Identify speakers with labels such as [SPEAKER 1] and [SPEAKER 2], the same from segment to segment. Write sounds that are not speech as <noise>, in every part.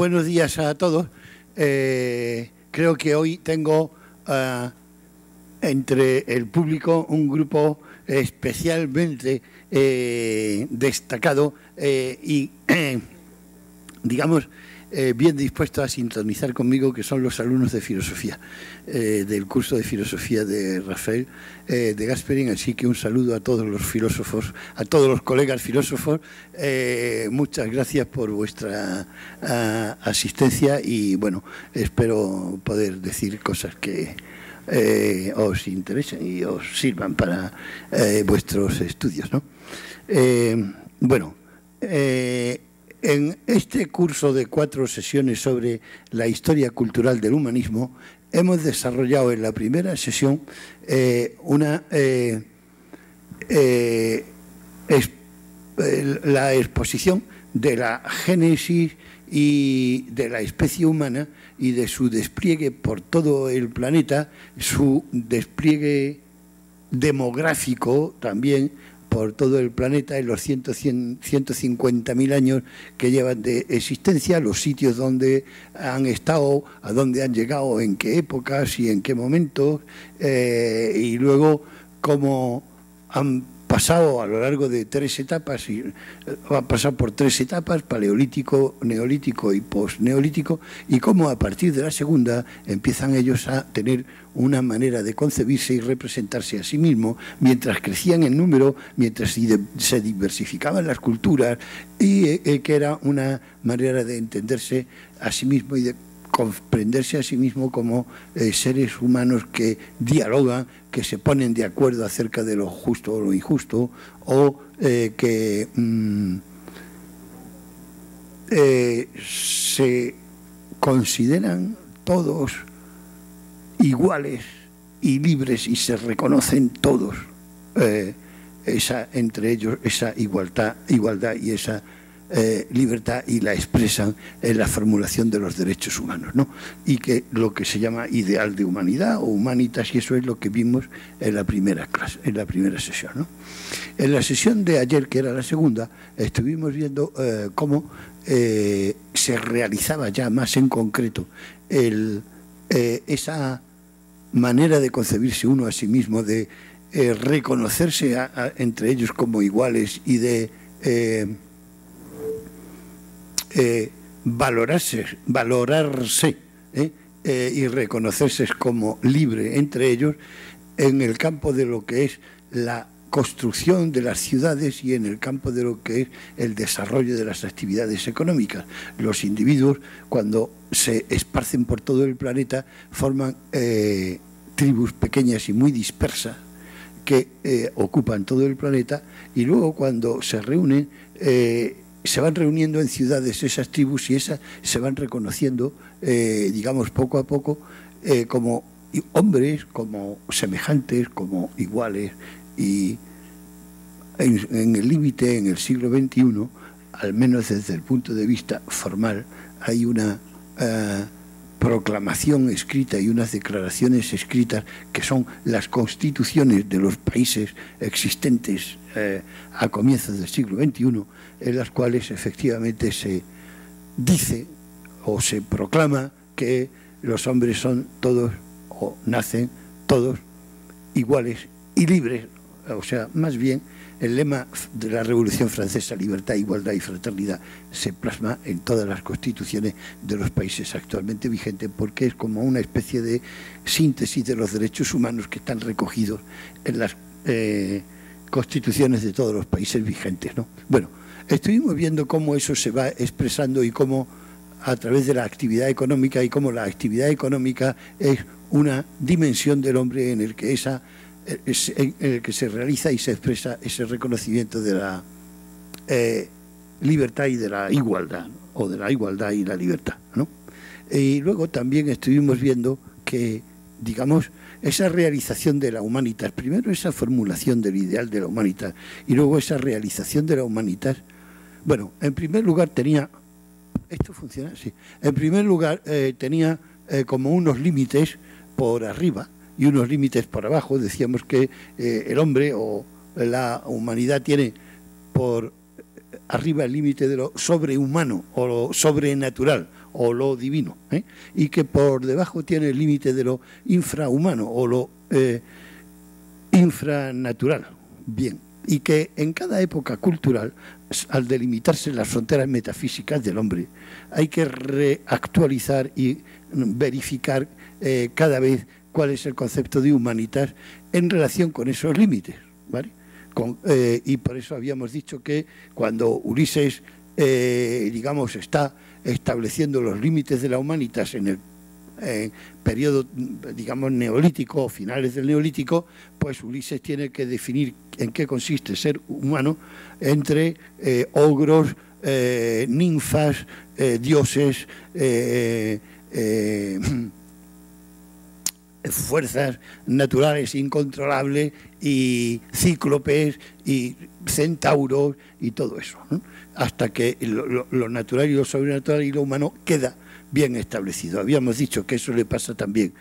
[SPEAKER 1] buenos días a todos. Eh, creo que hoy tengo ah, entre el público un grupo especialmente eh, destacado eh, y, <clears throat> digamos, eh, bien dispuesto a sintonizar conmigo, que son los alumnos de filosofía, eh, del curso de filosofía de Rafael eh, de Gasperin. Así que un saludo a todos los filósofos, a todos los colegas filósofos. muchas gracias por vuestra ah, asistencia y bueno, espero poder decir cosas que os interesen y os sirvan para vuestros estudios. bueno. En este curso de cuatro sesiones sobre la historia cultural del humanismo, hemos desarrollado en la primera sesión eh, una eh, eh, la exposición de la génesis y de la especie humana y de su despliegue por todo el planeta, su despliegue demográfico también, por todo el planeta en los 150.000 años que llevan de existencia, los sitios donde han estado, a dónde han llegado, en qué épocas y en qué momentos, eh, y luego cómo han pasado a lo largo de tres etapas, y, eh, han pasado por tres etapas, paleolítico, neolítico y posneolítico, y cómo a partir de la segunda empiezan ellos a tener una manera de concebirse y representarse a sí mismo, mientras crecían en número, mientras se diversificaban las culturas, y eh, eh, que era una manera de entenderse a sí mismo y de comprenderse a sí mismo como eh, seres humanos que dialogan, que se ponen de acuerdo acerca de lo justo o lo injusto, o que mm, se consideran todos iguales y libres y se reconocen todos eh, esa, entre ellos esa igualdad, igualdad y esa eh, libertad y la expresan en la formulación de los derechos humanos, Y que lo que se llama ideal de humanidad o humanitas, y eso es lo que vimos en la primera clase, en la primera sesión, En la sesión de ayer, que era la segunda, estuvimos viendo eh, cómo se realizaba ya más en concreto el, esa manera de concebirse uno a sí mismo, de eh, reconocerse entre ellos como iguales y de eh, eh, valorarse, valorarse y reconocerse como libre entre ellos en el campo de lo que es la construcción de las ciudades y en el campo de lo que es el desarrollo de las actividades económicas. Los individuos, cuando se esparcen por todo el planeta, forman eh, tribus pequeñas y muy dispersas que eh, ocupan todo el planeta y luego cuando se reúnen, eh, se van reuniendo en ciudades esas tribus y esas se van reconociendo, digamos, poco a poco como hombres, como semejantes, como iguales y en, el límite, en el siglo XXI, al menos desde el punto de vista formal, hay una eh, proclamación escrita y unas declaraciones escritas que son las constituciones de los países existentes eh, a comienzos del siglo XXI, en las cuales efectivamente se dice o se proclama que los hombres son todos o nacen todos iguales y libres o sea, más bien el lema de la Revolución Francesa, libertad, igualdad y fraternidad, se plasma en todas las constituciones de los países actualmente vigentes, porque es como una especie de síntesis de los derechos humanos que están recogidos en las eh, constituciones de todos los países vigentes. Bueno, estuvimos viendo cómo eso se va expresando y cómo a través de la actividad económica y cómo la actividad económica es una dimensión del hombre en el que esa en el que se realiza y se expresa ese reconocimiento de la eh, libertad y de la igualdad, o de la igualdad y la libertad. ¿no? Y luego también estuvimos viendo que, digamos, esa realización de la humanidad... primero esa formulación del ideal de la humanidad y luego esa realización de la humanidad... bueno, en primer lugar tenía, esto funciona, sí, en primer lugar eh, tenía eh, como unos límites por arriba, y unos límites por abajo. Decíamos que eh, el hombre o la humanidad tiene por arriba el límite de lo sobrehumano o lo sobrenatural o lo divino, ¿eh? y que por debajo tiene el límite de lo infrahumano o lo eh, infranatural. Bien, y que en cada época cultural, al delimitarse las fronteras metafísicas del hombre, hay que reactualizar y mm, verificar cada vez cuál es el concepto de humanitas en relación con esos límites. Eh, y por eso habíamos dicho que cuando Ulises, eh, digamos, está estableciendo los límites de la humanitas en el periodo, digamos, neolítico o finales del neolítico, pues Ulises tiene que definir en qué consiste ser humano entre eh, ogros, ninfas, dioses, <clears throat> fuerzas naturales incontrolables y cíclopes y centauros y todo eso, hasta que lo, natural y lo sobrenatural y lo humano queda bien establecido. Habíamos dicho que eso le pasa también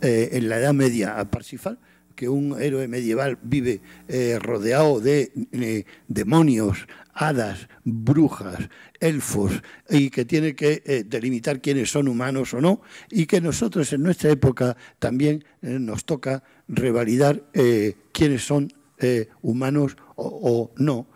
[SPEAKER 1] eh, en la Edad Media a Parsifal que un héroe medieval vive eh, rodeado de eh, demonios, hadas, brujas, elfos, y que tiene que eh, delimitar quiénes son humanos o no, y que nosotros en nuestra época también nos toca revalidar quiénes son humanos o no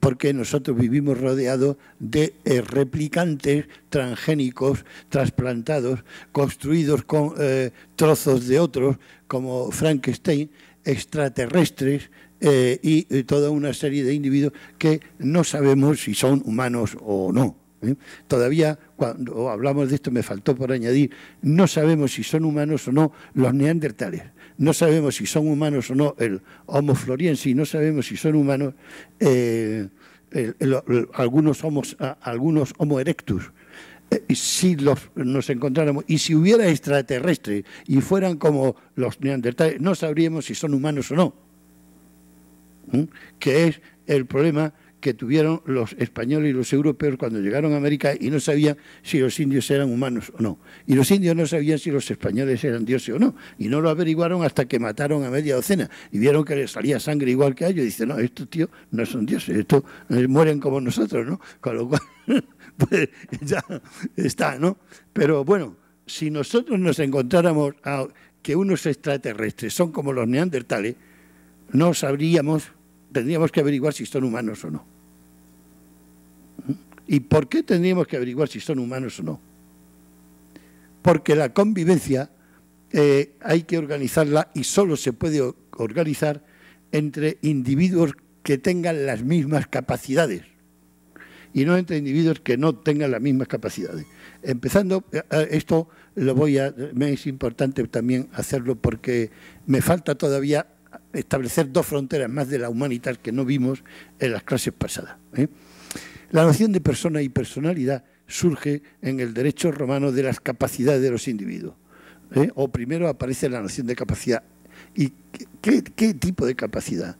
[SPEAKER 1] porque nosotros vivimos rodeados de eh, replicantes transgénicos, trasplantados, construidos con eh, trozos de otros, como Frankenstein, extraterrestres eh, y toda una serie de individuos que no sabemos si son humanos o no. Todavía cuando hablamos de esto me faltó por añadir, no sabemos si son humanos o no los neandertales no sabemos si son humanos o no, el Homo floriensis, no sabemos si son humanos eh, algunos, Homo erectus. Eh, si nos encontráramos, y si hubiera extraterrestres y fueran como los neandertales, no sabríamos si son humanos o no, ¿Mm? que es el problema que tuvieron los españoles y los europeos cuando llegaron a América y no sabían si los indios eran humanos o no. Y los indios no sabían si los españoles eran dioses o no. Y no lo averiguaron hasta que mataron a media docena y vieron que les salía sangre igual que a ellos. Y dicen, no, estos tíos no son dioses, estos eh, mueren como nosotros, ¿no? Con lo cual, <laughs> pues ya está, ¿no? Pero bueno, si nosotros nos encontráramos a que unos extraterrestres son como los neandertales, no sabríamos, tendríamos que averiguar si son humanos o no. ¿Y por qué tendríamos que averiguar si son humanos o no? Porque la convivencia eh, hay que organizarla y solo se puede organizar entre individuos que tengan las mismas capacidades y no entre individuos que no tengan las mismas capacidades. Empezando, eh, eh, esto lo voy a, me es importante también hacerlo porque me falta todavía establecer dos fronteras más de la humanidad que no vimos en las clases pasadas. La noción de persona y personalidad surge en el derecho romano de las capacidades de los individuos. ¿eh? Ah. O primero aparece la noción de capacidad. ¿Y qué, tipo de capacidad?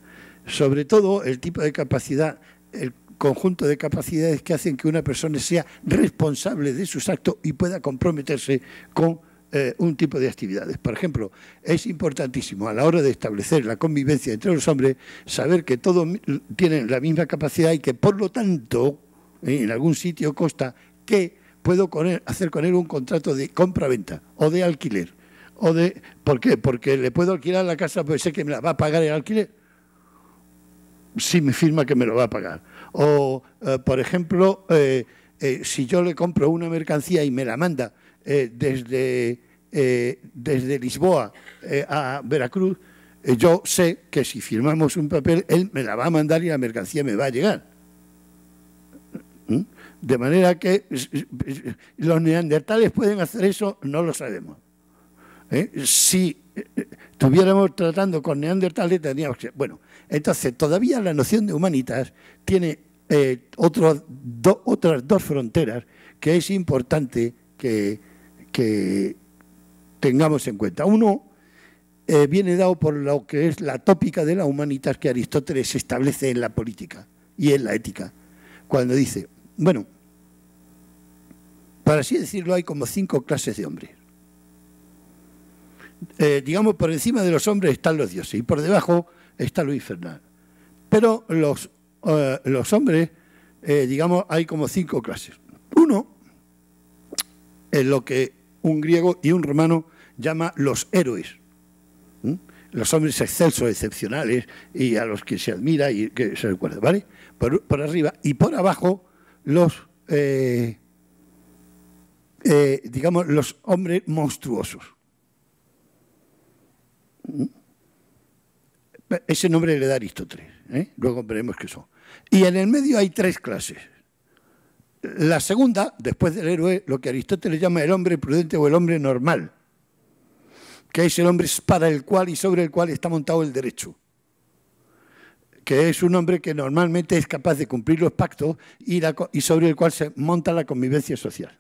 [SPEAKER 1] Sobre todo el tipo de capacidad, el conjunto de capacidades que hacen que una persona sea responsable de sus actos y pueda comprometerse con eh, un tipo de actividades. Por ejemplo, es importantísimo a la hora de establecer la convivencia entre los hombres saber que todos tienen la misma capacidad y que por lo tanto ¿eh? en algún sitio costa, que puedo hacer con él un contrato de compra-venta o de alquiler. O de, ¿Por qué? Porque le puedo alquilar la casa, pues sé que me la va a pagar el alquiler. Si me firma que me lo va a pagar. O, eh, por ejemplo, eh, si yo le compro una mercancía y me la manda desde, desde Lisboa a Veracruz, yo sé que si firmamos un papel, él me la va a mandar y la mercancía me va a llegar. ¿Mm? De manera que los neandertales pueden hacer eso, no lo sabemos. ¿Eh? Si eh, eh, estuviéramos tratando con neandertales, tendríamos que... Bueno, entonces todavía la noción de humanitas tiene otras dos fronteras que es importante que, tengamos en cuenta. Uno viene dado por lo que es la tópica de la humanitas que Aristóteles establece en la política y en la ética, cuando dice, bueno, para así decirlo, hay como cinco clases de hombres. Eh, digamos, por encima de los hombres están los dioses y por debajo está Luis infernal. Pero los, eh, los hombres, eh, digamos, hay como cinco clases. Uno es lo que un griego y un romano llama los héroes. ¿Mm? Los hombres excelsos, excepcionales y a los que se admira y que se recuerda, ¿vale? por arriba y por abajo los, eh, eh, digamos, los hombres monstruosos. Ese nombre le da Aristóteles, ¿eh? luego veremos qué son. Y en el medio hay tres clases. La segunda, después del héroe, lo que Aristóteles llama el hombre prudente o el hombre normal, que es el hombre para el cual y sobre el cual está montado el derecho que es un hombre que normalmente es capaz de cumplir los pactos y, sobre el cual se monta la convivencia social.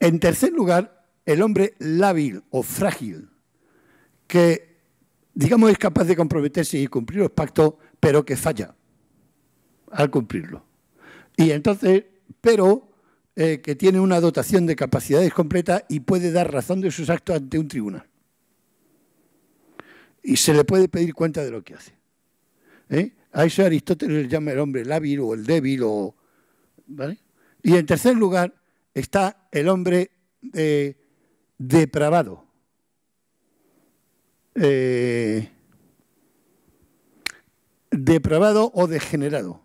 [SPEAKER 1] En tercer lugar, el hombre lábil o frágil, que digamos es capaz de comprometerse y cumplir los pactos, pero que falla al cumplirlo. Y entonces, pero eh, que tiene una dotación de capacidades completa y puede dar razón de sus actos ante un tribunal y se le puede pedir cuenta de lo que hace. ¿Eh? A eso Aristóteles le llama el hombre el o el débil. O, ¿vale? Y en tercer lugar está el hombre eh, depravado. Eh, depravado o degenerado,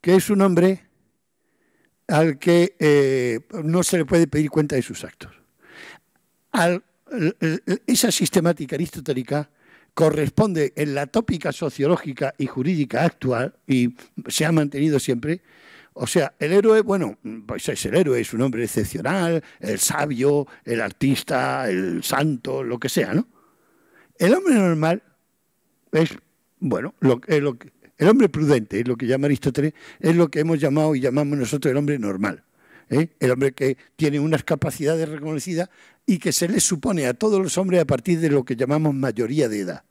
[SPEAKER 1] que es un hombre al que no se le puede pedir cuenta de sus actos. Al, esa sistemática aristotélica corresponde en la tópica sociológica y jurídica actual, y se ha mantenido siempre, o sea, el héroe, bueno, pues es el héroe, es un hombre excepcional, el sabio, el artista, el santo, lo que sea, ¿no? El hombre normal es, bueno, lo, lo, el hombre prudente, es lo que llama Aristóteles, es lo que hemos llamado y llamamos nosotros el hombre normal. ¿eh? el hombre que tiene unas capacidades reconocidas y que se le supone a todos los hombres a partir de lo que llamamos mayoría de edad.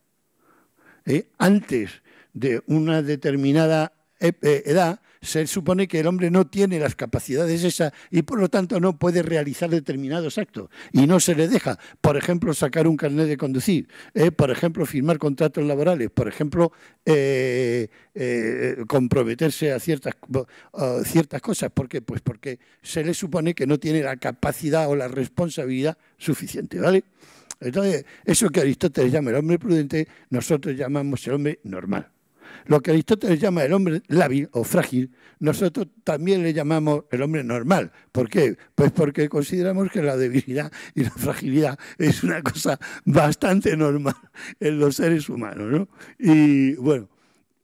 [SPEAKER 1] ¿eh? Antes de una determinada eh, edad, se supone que el hombre no tiene las capacidades esas y por lo tanto no puede realizar determinados actos y no se le deja, por ejemplo, sacar un carnet de conducir, ¿eh? por ejemplo, firmar contratos laborales, por ejemplo, eh, eh, comprometerse a ciertas, ciertas cosas. ¿Por qué? Pues porque se le supone que no tiene la capacidad o la responsabilidad suficiente, ¿vale? Entonces, eso que Aristóteles llama el hombre prudente, nosotros llamamos el hombre normal. Lo que Aristóteles llama el hombre lábil o frágil, nosotros también le llamamos el hombre normal. ¿Por qué? Pues porque consideramos que la debilidad y la fragilidad es una cosa bastante normal en los seres humanos. Y bueno,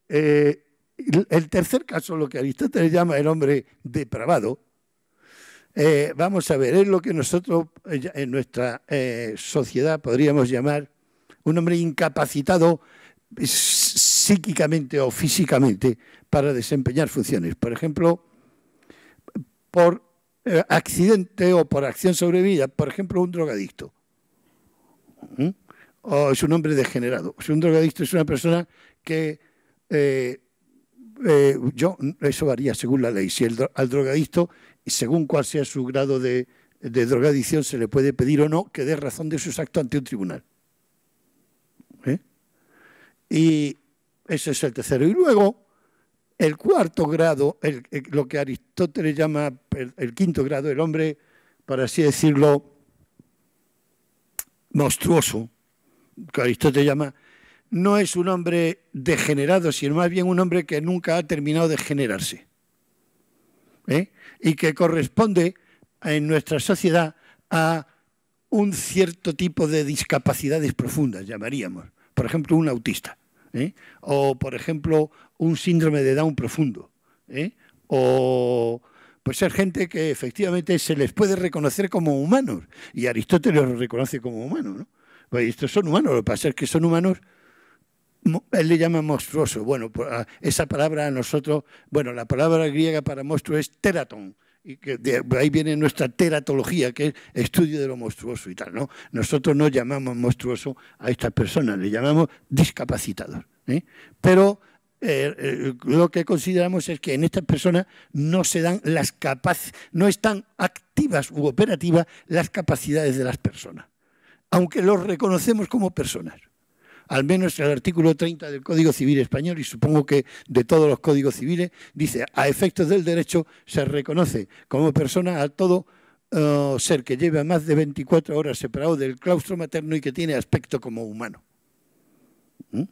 [SPEAKER 1] eh, el tercer caso, lo que Aristóteles llama el hombre depravado, eh, vamos a ver, es lo que nosotros eh, en nuestra sociedad podríamos llamar un hombre incapacitado psíquicamente o físicamente para desempeñar funciones. Por ejemplo, por eh, accidente o por acción sobrevida, por ejemplo, un drogadicto. ¿Mm? O es un hombre degenerado. si un drogadicto, es una persona que... Eh, eh, yo, eso varía según la ley. Si el, al drogadicto, según cuál sea su grado de drogadicción, se le puede pedir o no que dé razón de sus actos ante un tribunal. Y ese es el tercero. Y luego, el cuarto grado, lo que Aristóteles llama el, quinto grado, el hombre, para así decirlo, monstruoso, que Aristóteles llama, no es un hombre degenerado, sino más bien un hombre que nunca ha terminado de generarse. ¿eh? Y que corresponde en nuestra sociedad a un cierto tipo de discapacidades profundas, llamaríamos por ejemplo, un autista, ¿eh? o por ejemplo, un síndrome de Down profundo, ¿eh? o pues ser gente que efectivamente se les puede reconocer como humanos, y Aristóteles los reconoce como humanos, pues, estos son humanos, lo que pasa es que son humanos él le llama monstruoso. Bueno, pues, esa palabra a nosotros, bueno, la palabra griega para monstruo es teratón, y ahí viene nuestra teratología, que es estudio de lo monstruoso y tal, ¿no? Nosotros no llamamos monstruoso a estas personas, le llamamos discapacitados. ¿eh? Pero eh, eh, lo que consideramos es que en estas personas no se dan las capaz, no están activas u operativas las capacidades de las personas, aunque los reconocemos como personas al menos el artículo 30 del Código Civil Español y supongo que de todos los códigos civiles, dice, a efectos del derecho se reconoce como persona a todo eh, ser que lleve más de 24 horas separado del claustro materno y que tiene aspecto como humano. ¿Mm?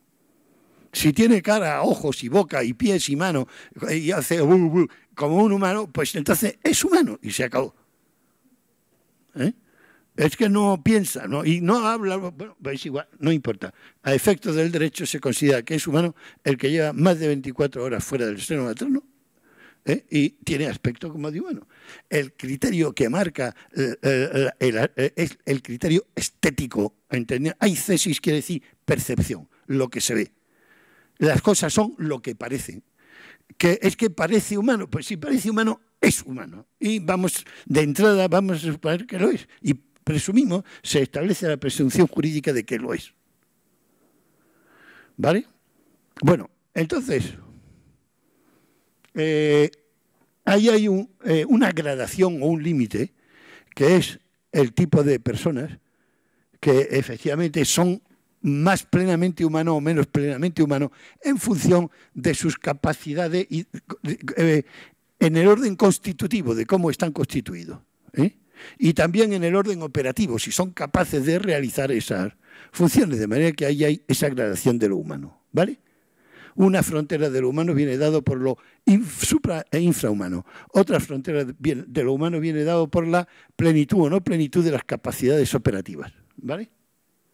[SPEAKER 1] Si tiene cara, ojos y boca y pies y mano eh, y hace como un humano, pues entonces es humano y se acabó. ¿Eh? Es que no piensa, y no habla, bueno, pues es igual, no importa. A efectos del derecho se considera que es humano el que lleva más de 24 horas fuera del seno materno ¿eh? y tiene aspecto como de humano. El criterio que marca eh, eh, es el criterio estético, Hay cesis quiere decir percepción, lo que se ve. Las cosas son lo que parecen. Que es que parece humano, pues si parece humano, es humano. Y vamos, de entrada, vamos a suponer que lo es. Y presumimos, se establece la presunción jurídica de que lo es. ¿Vale? Bueno, entonces, eh, ahí hay eh, una gradación o un límite que es el tipo de personas que efectivamente son más plenamente humano o menos plenamente humano en función de sus capacidades y, eh, en el orden constitutivo, de cómo están constituidos. ¿eh? y también en el orden operativo, si son capaces de realizar esas funciones, de manera que ahí hay esa gradación de lo humano, ¿vale? Una frontera de lo humano viene dado por lo supra e infrahumano. Otra frontera de lo humano viene dado por la plenitud o no plenitud de las capacidades operativas, ¿vale?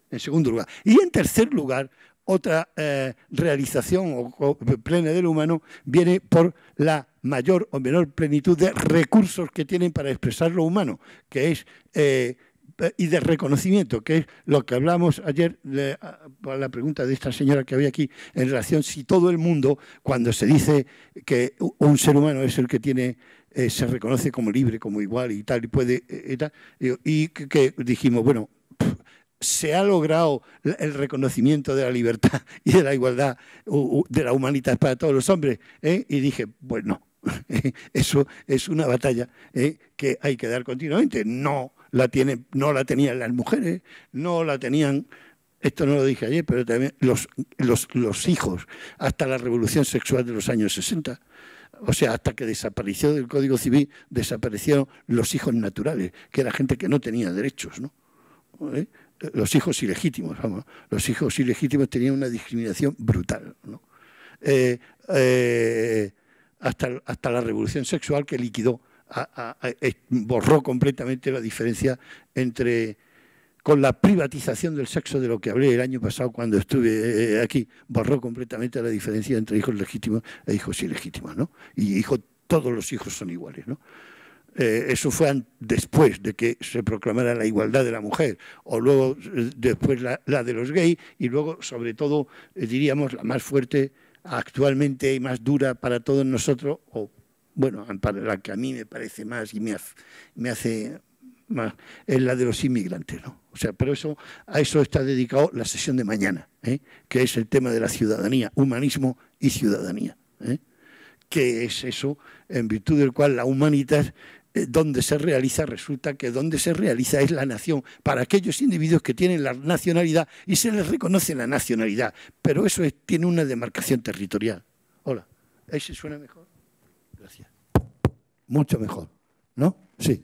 [SPEAKER 1] En segundo lugar. Y en tercer lugar, otra eh, realización o, de plena del humano viene por la mayor o menor plenitud de recursos que tienen para expresar lo humano, que es eh, y de reconocimiento, que es lo que hablamos ayer la pregunta de esta señora que había aquí, en relación si todo el mundo, cuando se dice que un ser humano es el que tiene, eh, se reconoce como libre, como igual y tal, y puede, eh, y, y que, dijimos, bueno, se ha logrado el reconocimiento de la libertad <laughs> y de la igualdad de la humanidad para todos los hombres. Y dije, bueno, <laughs> Eso es una batalla ¿eh? que hay que dar continuamente. No la, tiene no la tenían las mujeres, no la tenían, esto no lo dije ayer, pero también los, los, hijos, hasta la revolución sexual de los años 60 o sea, hasta que desapareció del Código Civil, desaparecieron los hijos naturales, que era gente que no tenía derechos, ¿no? ¿Eh? Los hijos ilegítimos, vamos, los hijos ilegítimos tenían una discriminación brutal, eh, eh hasta, la revolución sexual que liquidó, borró completamente la diferencia entre con la privatización del sexo de lo que hablé el año pasado cuando estuve eh, eh, aquí, borró completamente la diferencia entre hijos legítimos e hijos ilegítimos, ¿no? Y hijo, todos los hijos son iguales, eh, eso fue después de que se proclamara la igualdad de la mujer, o luego después la, la, de los gays, y luego, sobre todo, diríamos, la más fuerte actualmente más dura para todos nosotros, o bueno, para la que a mí me parece más y me, hace, me hace más, es la de los inmigrantes, ¿no? O sea, pero eso, a eso está dedicado la sesión de mañana, ¿eh? que es el tema de la ciudadanía, humanismo y ciudadanía. ¿eh? que es eso en virtud del cual la humanidad... Eh, donde se realiza, resulta que donde se realiza es la nación, para aquellos individuos que tienen la nacionalidad y se les reconoce la nacionalidad, pero eso tiene una demarcación territorial. Hola, ¿ahí se suena mejor? Gracias. Mucho mejor, ¿no? Sí.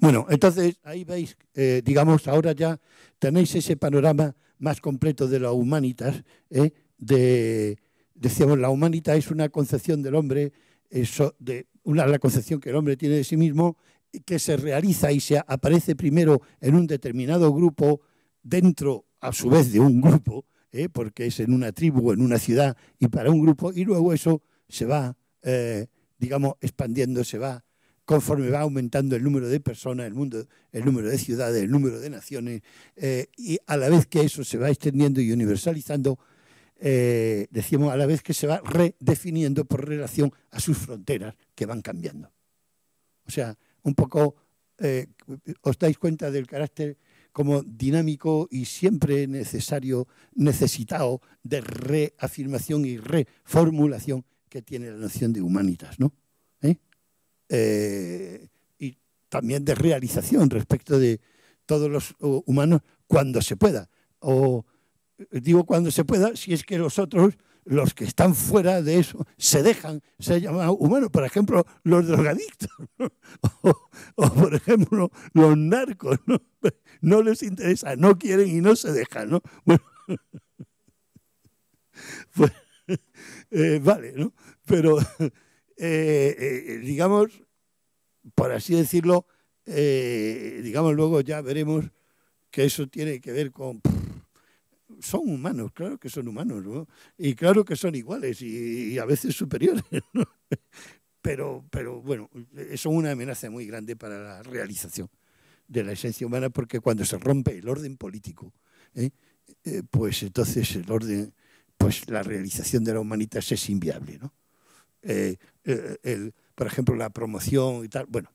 [SPEAKER 1] Bueno, entonces ahí veis, eh, digamos, ahora ya tenéis ese panorama más completo de la humanitas, ¿eh? de, decíamos, la humanidad es una concepción del hombre eso de, una, la concepción que el hombre tiene de sí mismo, que se realiza y se aparece primero en un determinado grupo, dentro a su vez de un grupo, ¿eh? porque es en una tribu, en una ciudad y para un grupo, y luego eso se va, eh, digamos, expandiendo, se va conforme va aumentando el número de personas, el, mundo, el número de ciudades, el número de naciones, eh, y a la vez que eso se va extendiendo y universalizando, eh, decimos a la vez que se va redefiniendo por relación a sus fronteras que van cambiando. O sea, un poco eh, os dais cuenta del carácter como dinámico y siempre necesario, necesitado de reafirmación y reformulación que tiene la noción de humanitas, ¿no? ¿Eh? y también de realización respecto de todos los uh, humanos cuando se pueda. O digo cuando se pueda, si es que los otros, los que están fuera de eso, se dejan ser llamados humanos. Por ejemplo, los drogadictos <laughs> o, por ejemplo, los narcos. ¿no? ¿no? les interesa, no quieren y no se dejan. ¿no? Bueno, <laughs> pues, eh, vale, ¿no? Pero, eh, eh, digamos, por así decirlo, digamos, luego ya veremos que eso tiene que ver con son humanos, claro que son humanos, ¿no? Y claro que son iguales y, a veces superiores, <laughs> ¿no? Pero, pero bueno, es una amenaza muy grande para la realización de la esencia humana porque cuando se rompe el orden político, ¿eh? Eh, pues entonces el orden, pues la realización de la humanidad es inviable, ¿no? Eh, por ejemplo, la promoción y tal, bueno.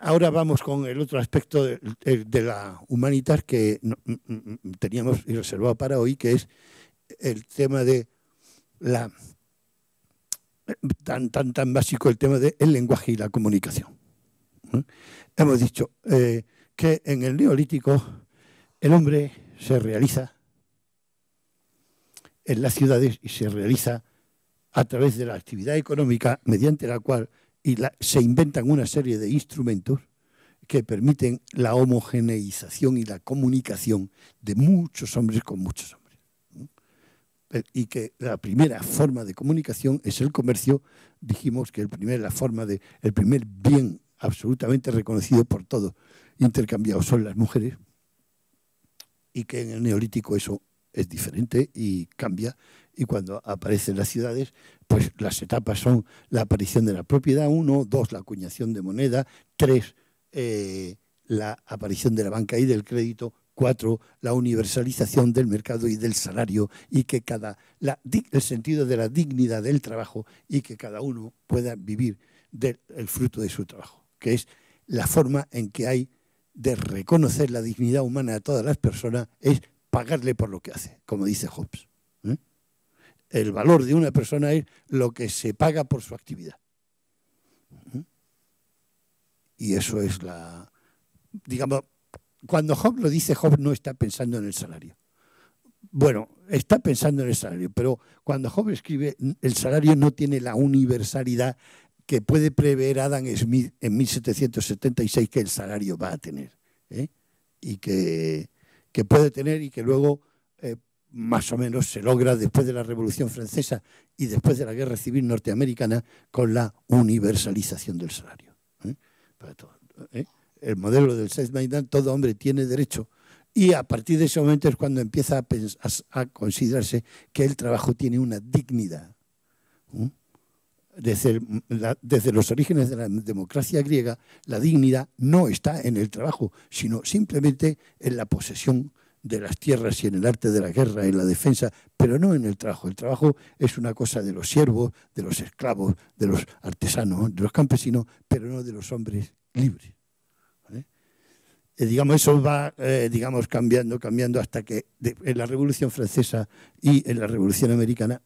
[SPEAKER 1] Ahora vamos con el otro aspecto de, la humanitar que mm, mm, mm, teníamos reservado para hoy, que es el tema de la tan tan tan básico el tema del lenguaje y la comunicación. Hemos dicho eh, que en el neolítico el hombre se realiza en las ciudades y se realiza a través de la actividad económica mediante la cual y se inventan una serie de instrumentos que permiten la homogeneización y la comunicación de muchos hombres con muchos hombres. Eh, y que la primera forma de comunicación es el comercio. Dijimos que el primer, la forma de, el primer bien absolutamente reconocido por todos intercambiado son las mujeres y que en el neolítico eso es diferente y cambia y cuando aparecen las ciudades, pues las etapas son la aparición de la propiedad, uno, dos, la acuñación de moneda, tres, eh, la aparición de la banca y del crédito, cuatro, la universalización del mercado y del salario y que cada, el sentido de la dignidad del trabajo y que cada uno pueda vivir del fruto de su trabajo, que es la forma en que hay de reconocer la dignidad humana de todas las personas, es pagarle por lo que hace, como dice Hobbes el valor de una persona es lo que se paga por su actividad. Y eso es la, digamos, cuando Job lo dice, Hobbes no está pensando en el salario. Bueno, está pensando en el salario, pero cuando Hobbes escribe, el salario no tiene la universalidad que puede prever Adam Smith en 1776 que el salario va a tener. ¿eh? Y que puede tener y que luego más o menos se logra después de la Revolución Francesa y después de la Guerra Civil Norteamericana con la universalización del salario. ¿eh? ¿eh? El modelo del Seth Maidan, todo hombre tiene derecho y a partir de ese momento es cuando empieza a, considerarse que el trabajo tiene una dignidad. ¿eh? desde, los orígenes de la democracia griega, la dignidad no está en el trabajo, sino simplemente en la posesión de las tierras y en el arte de la guerra, en la defensa, pero no en el trabajo. El trabajo es una cosa de los siervos, de los esclavos, de los artesanos, de los campesinos, pero no de los hombres libres. Eh, digamos, eso va eh, digamos, cambiando, cambiando hasta que en la Revolución Francesa y en la Revolución Americana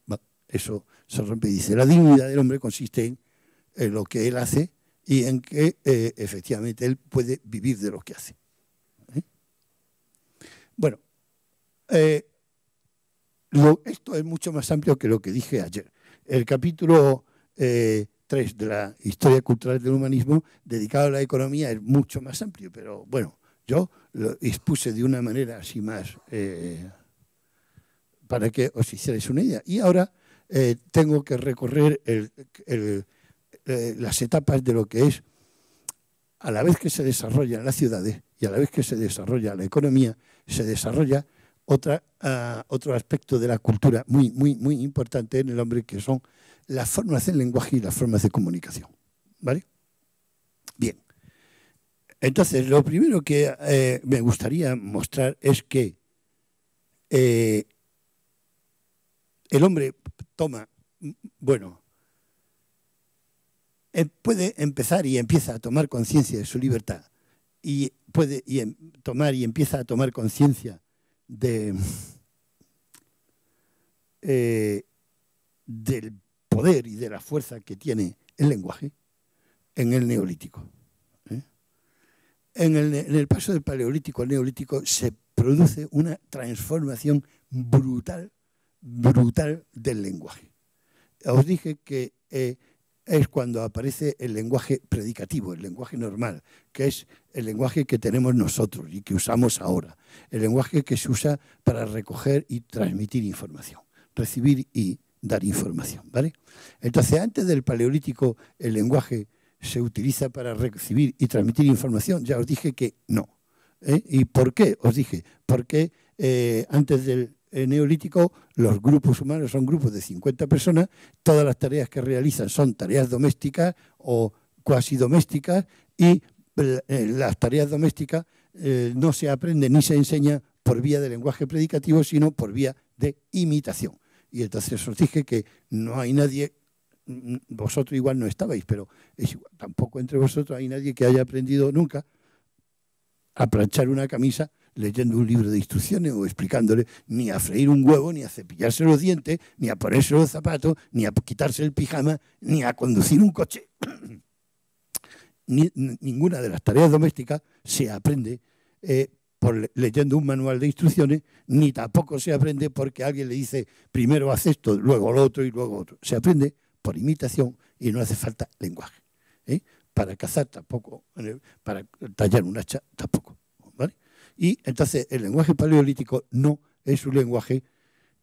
[SPEAKER 1] eso se rompe y dice, la dignidad del hombre consiste en, lo que él hace y en que eh, efectivamente él puede vivir de lo que hace. Bueno, eh, esto es mucho más amplio que lo que dije ayer. El capítulo 3 eh, de la historia cultural del humanismo, dedicado a la economía, es mucho más amplio, pero bueno, yo lo expuse de una manera así más eh, para que os hicierais una idea. Y ahora tengo que recorrer las etapas de lo que es, a la vez que se desarrollan las ciudades y a la vez que se desarrolla la economía, se desarrolla otra, ah, otro aspecto de la cultura muy, muy, muy importante en el hombre, que son las formas del lenguaje y las formas de comunicación. ¿Vale? Bien. Entonces, lo primero que eh, me gustaría mostrar es que eh, el hombre toma, bueno, eh, puede empezar y empieza a tomar conciencia de su libertad y puede em, tomar y empieza a tomar conciencia de, <laughs> eh, del poder y de la fuerza que tiene el lenguaje en el neolítico. ¿eh? En, el, paso del paleolítico al neolítico se produce una transformación brutal, brutal del lenguaje. Os dije que eh, es cuando aparece el lenguaje predicativo, el lenguaje normal, que es el lenguaje que tenemos nosotros y que usamos ahora, el lenguaje que se usa para recoger y transmitir información, recibir y dar información, ¿vale? Entonces, antes del paleolítico, el lenguaje se utiliza para recibir y transmitir información, ya os dije que no. ¿eh? ¿Y por qué? Os dije, porque eh, antes del eh, neolítico, los grupos humanos son grupos de 50 personas, todas las tareas que realizan son tareas domésticas o cuasi domésticas y eh, las tareas domésticas eh, no se aprenden ni se enseñan por vía de lenguaje predicativo, sino por vía de imitación. Y entonces os dije que no hay nadie, mm, vosotros igual no estabais, pero tampoco entre vosotros hay nadie que haya aprendido nunca a planchar una camisa leyendo un libro de instrucciones o explicándole ni a freír un huevo, ni a cepillarse los dientes, ni a ponerse los zapatos, ni a quitarse el pijama, ni a conducir un coche. <coughs> ninguna de las tareas domésticas se aprende eh, por leyendo un manual de instrucciones, ni tampoco se aprende porque alguien le dice primero haz esto, luego lo otro y luego otro. Se aprende por imitación y no hace falta lenguaje. ¿eh? Para cazar tampoco, para tallar un hacha tampoco. Y entonces el lenguaje paleolítico no es un lenguaje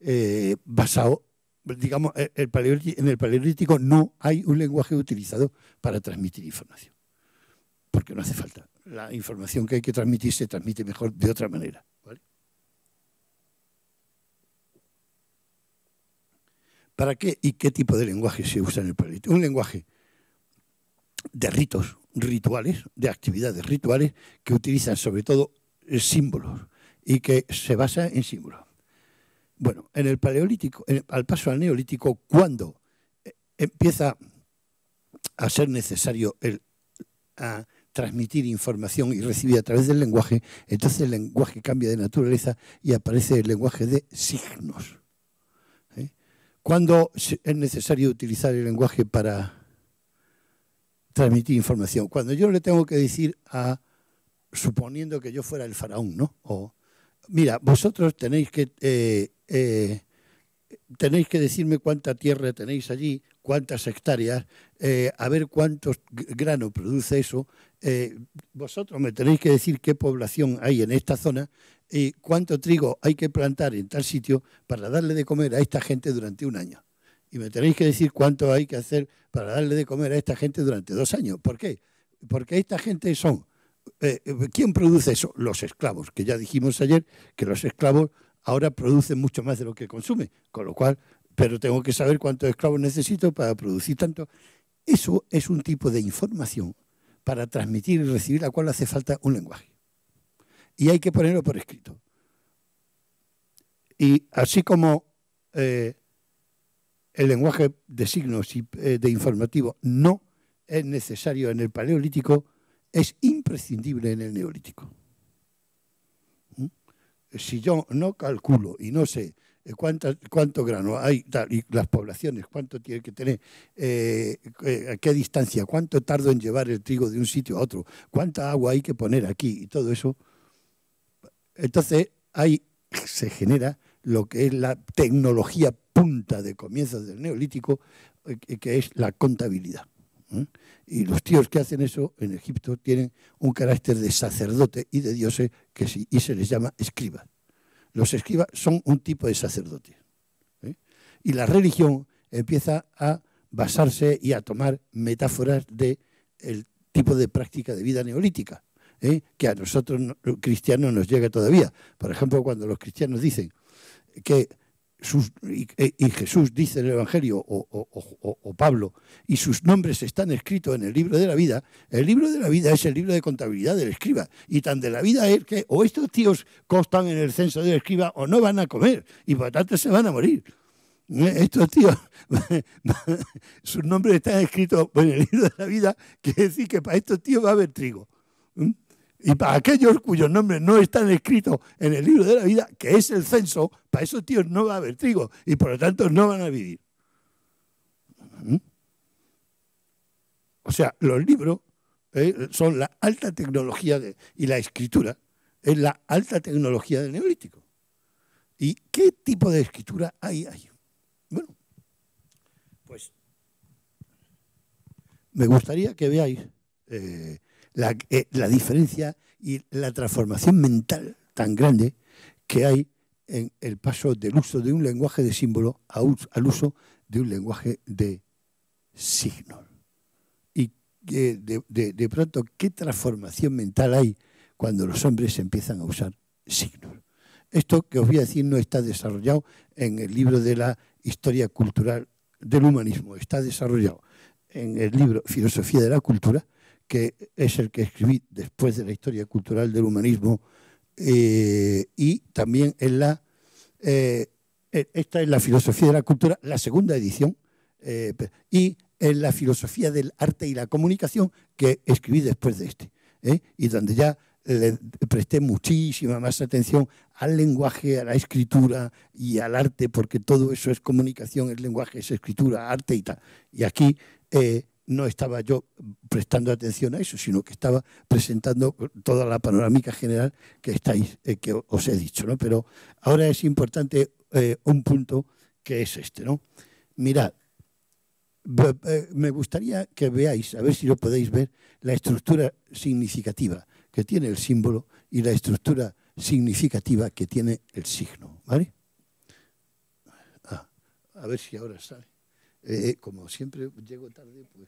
[SPEAKER 1] eh, basado, digamos, en el paleolítico no hay un lenguaje utilizado para transmitir información, porque no hace falta. La información que hay que transmitir se transmite mejor de otra manera. ¿Para qué y qué tipo de lenguaje se usa en el paleolítico? Un lenguaje de ritos, rituales, de actividades rituales que utilizan sobre todo eh, símbolos y que se basa en símbolos. Bueno, en el paleolítico, al paso al neolítico, cuando eh, empieza a ser necesario el, a transmitir información y recibir a través del lenguaje, entonces el lenguaje cambia de naturaleza y aparece el lenguaje de signos. ¿Cuándo ¿eh? Cuando es necesario utilizar el lenguaje para transmitir información? Cuando yo le tengo que decir a suponiendo que yo fuera el faraón, ¿no? O, mira, vosotros tenéis que, eh, eh, tenéis que decirme cuánta tierra tenéis allí, cuántas hectáreas, eh, a ver cuántos grano produce eso. vosotros me tenéis que decir qué población hay en esta zona y cuánto trigo hay que plantar en tal sitio para darle de comer a esta gente durante un año. Y me tenéis que decir cuánto hay que hacer para darle de comer a esta gente durante dos años. ¿Por qué? Porque esta gente son eh, eh, ¿Quién produce eso? Los esclavos, que ya dijimos ayer que los esclavos ahora producen mucho más de lo que consumen, con lo cual, pero tengo que saber cuántos esclavos necesito para producir tanto. Eso es un tipo de información para transmitir y recibir, la cual hace falta un lenguaje. Y hay que ponerlo por escrito. Y así como eh, el lenguaje de signos y de informativo no es necesario en el Paleolítico, es imprescindible en el neolítico. ¿Mm? Si yo no calculo y no sé eh, cuánto grano hay las poblaciones, cuánto tiene que tener, eh, eh, a qué distancia, cuánto tardo en llevar el trigo de un sitio a otro, cuánta agua hay que poner aquí y todo eso, entonces ahí se genera lo que es la tecnología punta de comienzos del neolítico, que es la contabilidad. ¿eh? Y los tíos que hacen eso en Egipto tienen un carácter de sacerdote y de dioses que y se les llama escribas. Los escribas son un tipo de sacerdote. ¿eh? Y la religión empieza a basarse y a tomar metáforas de tipo de práctica de vida neolítica, ¿eh? que a nosotros cristianos nos llega todavía. Por ejemplo, cuando los cristianos dicen que e, y, Jesús dice el Evangelio, o, Pablo, y sus nombres están escritos en el libro de la vida, el libro de la vida es el libro de contabilidad del escriba. Y tan de la vida es que o estos tíos constan en el censo del escriba o no van a comer y por tanto se van a morir. Eh, estos tíos, <laughs> sus nombres están escritos en el libro de la vida, quiere decir que para estos tíos va a haber trigo. ¿Mm? Y para aquellos cuyos nombres no están escritos en el libro de la vida, que es el censo, para esos tíos no va a haber trigo y por lo tanto no van a vivir. ¿Mm? O sea, los libros eh, son la alta tecnología de, y la escritura es la alta tecnología del neolítico. ¿Y qué tipo de escritura hay ahí? Bueno, pues me gustaría que veáis eh, eh, la, diferencia y la transformación mental tan grande que hay en el paso del uso de un lenguaje de símbolo al uso de un lenguaje de signos. Y de, de pronto, ¿qué transformación mental hay cuando los hombres empiezan a usar signos? Esto que os voy a decir no está desarrollado en el libro de la historia cultural del humanismo, está desarrollado en el libro Filosofía de la Cultura, que es el que escribí después de la historia cultural del humanismo, eh, y también en la, eh, e, esta es la filosofía de la cultura, la segunda edición, eh, y en la filosofía del arte y la comunicación que escribí después de este, y donde ya le presté muchísima más atención al lenguaje, a la escritura y al arte, porque todo eso es comunicación, el lenguaje es escritura, arte y tal. Y aquí no estaba yo prestando atención a eso, sino que estaba presentando toda la panorámica general que estáis, eh, que os he dicho, ¿no? Pero ahora es importante eh, un punto que es este, ¿no? Mirad, eh, me gustaría que veáis, a ver si lo podéis ver, la estructura significativa que tiene el símbolo y la estructura significativa que tiene el signo, ¿vale? Ah, a ver si ahora sale. Eh, eh, como siempre llego tarde, pues...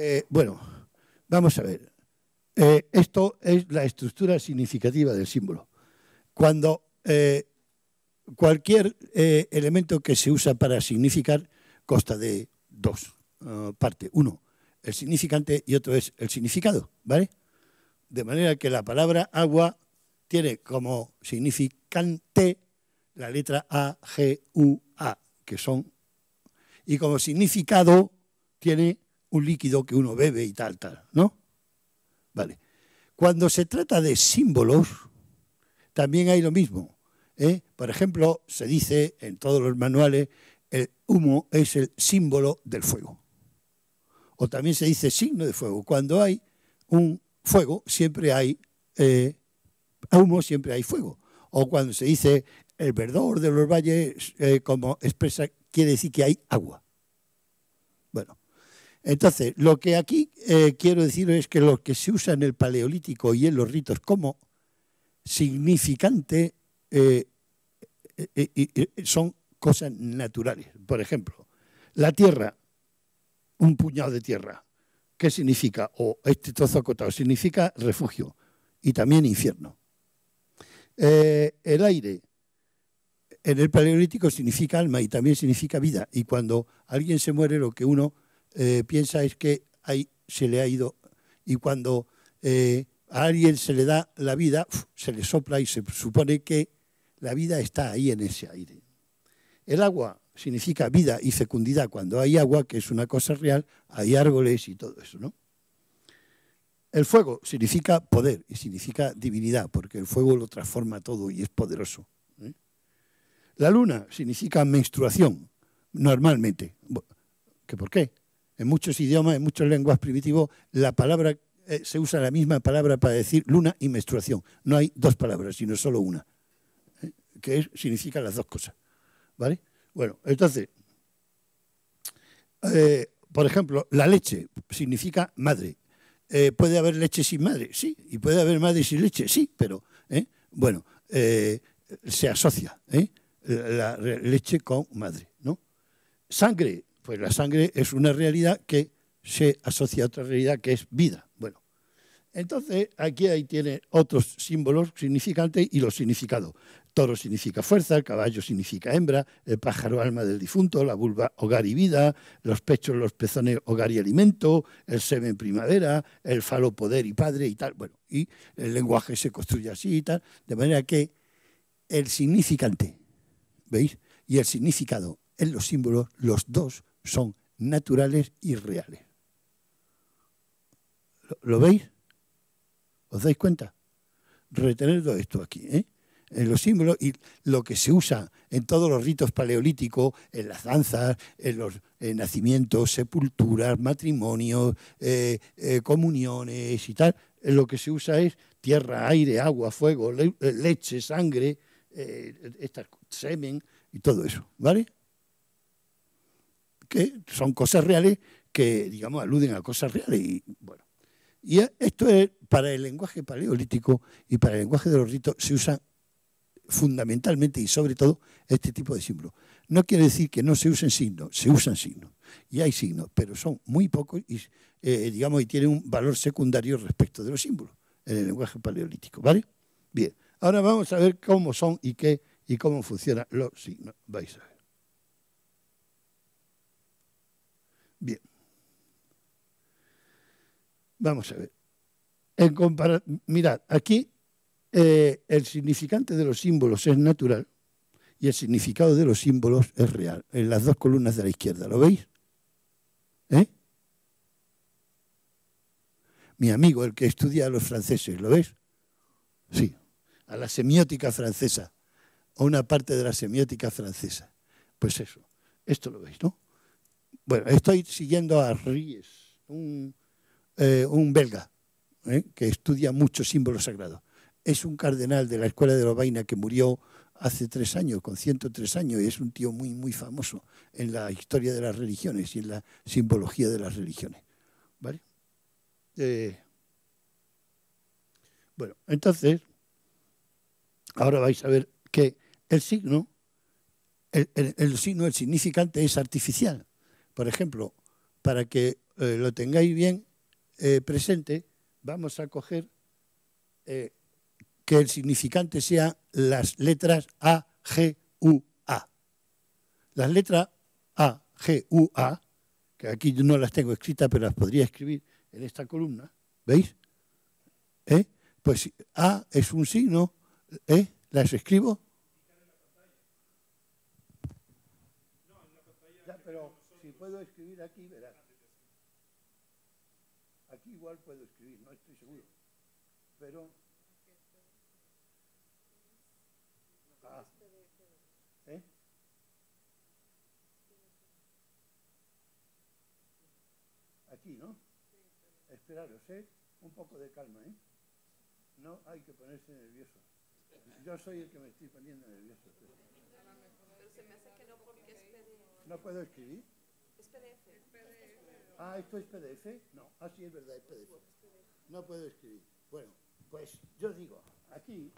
[SPEAKER 1] Eh, bueno, vamos a ver. esto es la estructura significativa del símbolo. Cuando cualquier eh, elemento que se usa para significar consta de dos eh, partes. Uno, el significante y otro es el significado, ¿vale? De manera que la palabra agua tiene como significante la letra A, G, U, A, que son, y como significado tiene un líquido que uno bebe y tal, tal, ¿no? Vale. Cuando se trata de símbolos, también hay lo mismo. ¿eh? Por ejemplo, se dice en todos los manuales, el humo es el símbolo del fuego. O también se dice signo de fuego. Cuando hay un fuego, siempre hay eh, humo, siempre hay fuego. O cuando se dice el verdor de los valles, eh, como expresa, quiere decir que hay agua. Bueno, entonces, lo que aquí quiero decir es que lo que se usa en el Paleolítico y en los ritos como significante eh, eh, eh, son cosas naturales. Por ejemplo, la tierra, un puñado de tierra, ¿qué significa? O este trozo acotado, significa refugio y también infierno. el aire, en el paleolítico significa alma y también significa vida. Y cuando alguien se muere, lo que uno piensa es que se le ha ido. Y cuando a alguien se le da la vida, se le sopla y se supone que la vida está ahí en ese aire. El agua significa vida y fecundidad. Cuando hay agua, que es una cosa real, hay árboles y todo eso, ¿no? El fuego significa poder y significa divinidad, porque el fuego lo transforma todo y es poderoso. ¿eh? La luna significa menstruación, normalmente. ¿Qué por qué? En muchos idiomas, en muchas lenguas primitivos, la palabra eh, se usa la misma palabra para decir luna y menstruación. No hay dos palabras, sino solo una que significa las dos cosas. ¿Vale? Bueno, entonces, eh, por ejemplo, la leche significa madre. Eh, ¿Puede haber leche sin madre? Sí. ¿Y puede haber madre sin leche? Sí, pero, eh, bueno, se asocia la leche con madre, ¿no? Sangre, pues la sangre es una realidad que se asocia a otra realidad que es vida. Bueno, entonces aquí ahí tiene otros símbolos significantes y los significados. Toro significa fuerza, el caballo significa hembra, el pájaro alma del difunto, la vulva hogar y vida, los pechos, los pezones hogar y alimento, el semen primavera, el falo poder y padre y tal. Bueno, y el lenguaje se construye así y tal, de manera que el significante, ¿veis? Y el significado en los símbolos, los dos son naturales y reales. ¿Lo, veis? ¿Os dais cuenta? Retener esto aquí, ¿eh? En los símbolos y lo que se usa en todos los ritos paleolíticos, en las danzas, en los eh, nacimientos, sepulturas, matrimonios, eh, eh, comuniones y tal, lo que se usa es tierra, aire, agua, fuego, leche, sangre, semen y todo eso, ¿vale? Que son cosas reales que, digamos, aluden a cosas reales y, bueno. Y esto es, para el lenguaje paleolítico y para el lenguaje de los ritos, se usan fundamentalmente y sobre todo este tipo de símbolos. No quiere decir que no se usen signos, se usan signos. Y hay signos, pero son muy pocos y, eh, digamos, y tienen un valor secundario respecto de los símbolos en el lenguaje paleolítico. ¿Vale? Bien, ahora vamos a ver cómo son y qué y cómo funcionan los signos. Vais a ver. Bien. Vamos a ver. En mirad, aquí eh, el significante de los símbolos es natural y el significado de los símbolos es real, en las dos columnas de la izquierda, ¿lo veis? ¿Eh? Mi amigo, el que estudia a los franceses, ¿lo ves? Sí, a la semiótica francesa, o una parte de la semiótica francesa. Pues eso, esto lo veis, ¿no? Bueno, estoy siguiendo a Ries, un, eh, un belga, ¿eh? que estudia muchos símbolos sagrados es un cardenal de la Escuela de Lovaina que murió hace tres años, con 103 años, y es un tío muy, muy famoso en la historia de las religiones y en la simbología de las religiones. ¿Vale? Eh, bueno, entonces, ahora vais a ver que el signo, el, signo, el significante es artificial. Por ejemplo, para que eh, lo tengáis bien eh, presente, vamos a coger que el significante sea las letras A, G, U, A. Las letras A, G, U, A, que aquí no las tengo escritas, pero las podría escribir en esta columna, ¿veis? ¿Eh? Pues A es un signo, ¿eh? ¿Las escribo? No, en la Ya, pero si puedo escribir aquí, verás. Aquí igual puedo escribir, no estoy seguro. Pero esperaros, ¿eh? Un poco de calma, ¿eh? No hay que ponerse nervioso. Yo soy el que me estoy poniendo nervioso. Pues.
[SPEAKER 2] Pero, se me hace que no porque es PDF.
[SPEAKER 1] ¿No puedo escribir? Es PDF. Ah, ¿esto es PDF? No, así es verdad, es PDF. No puedo escribir. Bueno, pues yo digo, aquí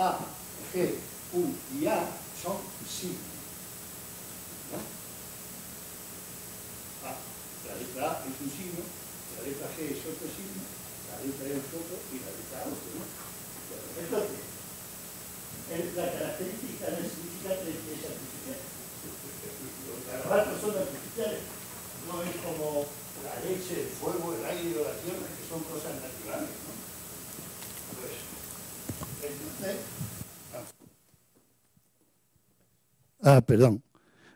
[SPEAKER 1] A, G, U y A son signos. la letra A es un signo, la letra G es otro signo, la letra E es otro y la letra A otro. Entonces, la característica del que es artificial. Los garabatos son artificiales, no es como la leche, el fuego, el aire o la tierra, que son cosas naturales. Ah, perdón.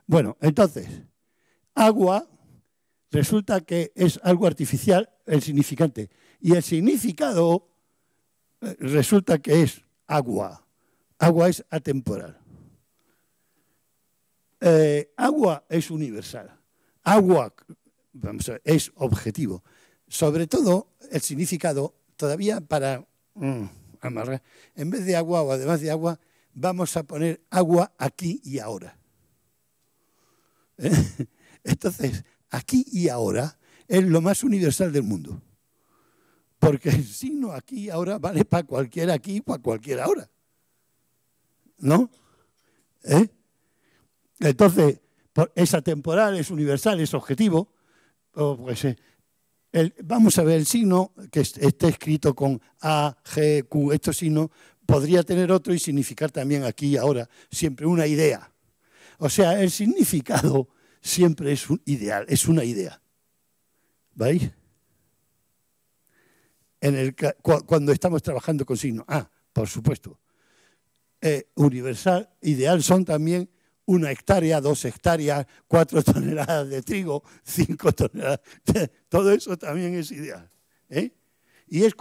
[SPEAKER 1] Bueno, entonces, agua resulta que es algo artificial el significante. Y el significado eh, resulta que es agua. Agua es atemporal. Eh, agua es universal. Agua vamos es objetivo. Sobre todo, el significado, todavía para... Mm, en vez de agua o además de agua, vamos a poner agua aquí y ahora. ¿Eh? <laughs> Entonces, aquí y ahora es lo más universal del mundo. Porque el signo aquí y ahora vale para cualquier aquí y para cualquier ahora. ¿No? ¿Eh? Entonces, es atemporal, es universal, es objetivo. Oh, pues, eh, vamos a ver el signo que está escrito con A, G, Q. Estos signos podría tener otro y significar también aquí ahora siempre una idea. O sea, el significado siempre es un ideal, es una idea. ¿Veis? cuando estamos trabajando con signos. A, ah, por supuesto. Eh, universal, ideal son también una hectárea, dos hectáreas, cuatro <laughs> toneladas de trigo, cinco toneladas. <laughs> Todo eso también es ideal. ¿eh? Y es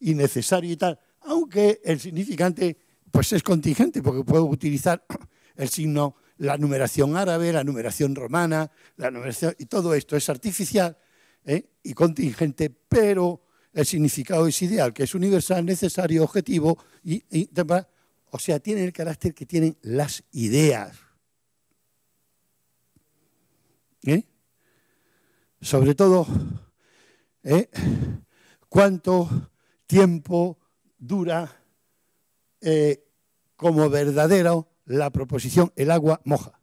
[SPEAKER 1] y necesario y tal, aunque el significante pues es contingente, porque puedo utilizar <clears throat> el signo, la numeración árabe, la numeración romana, la numeración, y todo esto es artificial ¿eh? y contingente, pero el significado es ideal, que es universal, necesario, objetivo, y o sea, tiene el carácter que tienen las ideas. ¿Eh? Sobre todo, ¿eh? cuánto tiempo dura eh, como verdadero la proposición el agua moja.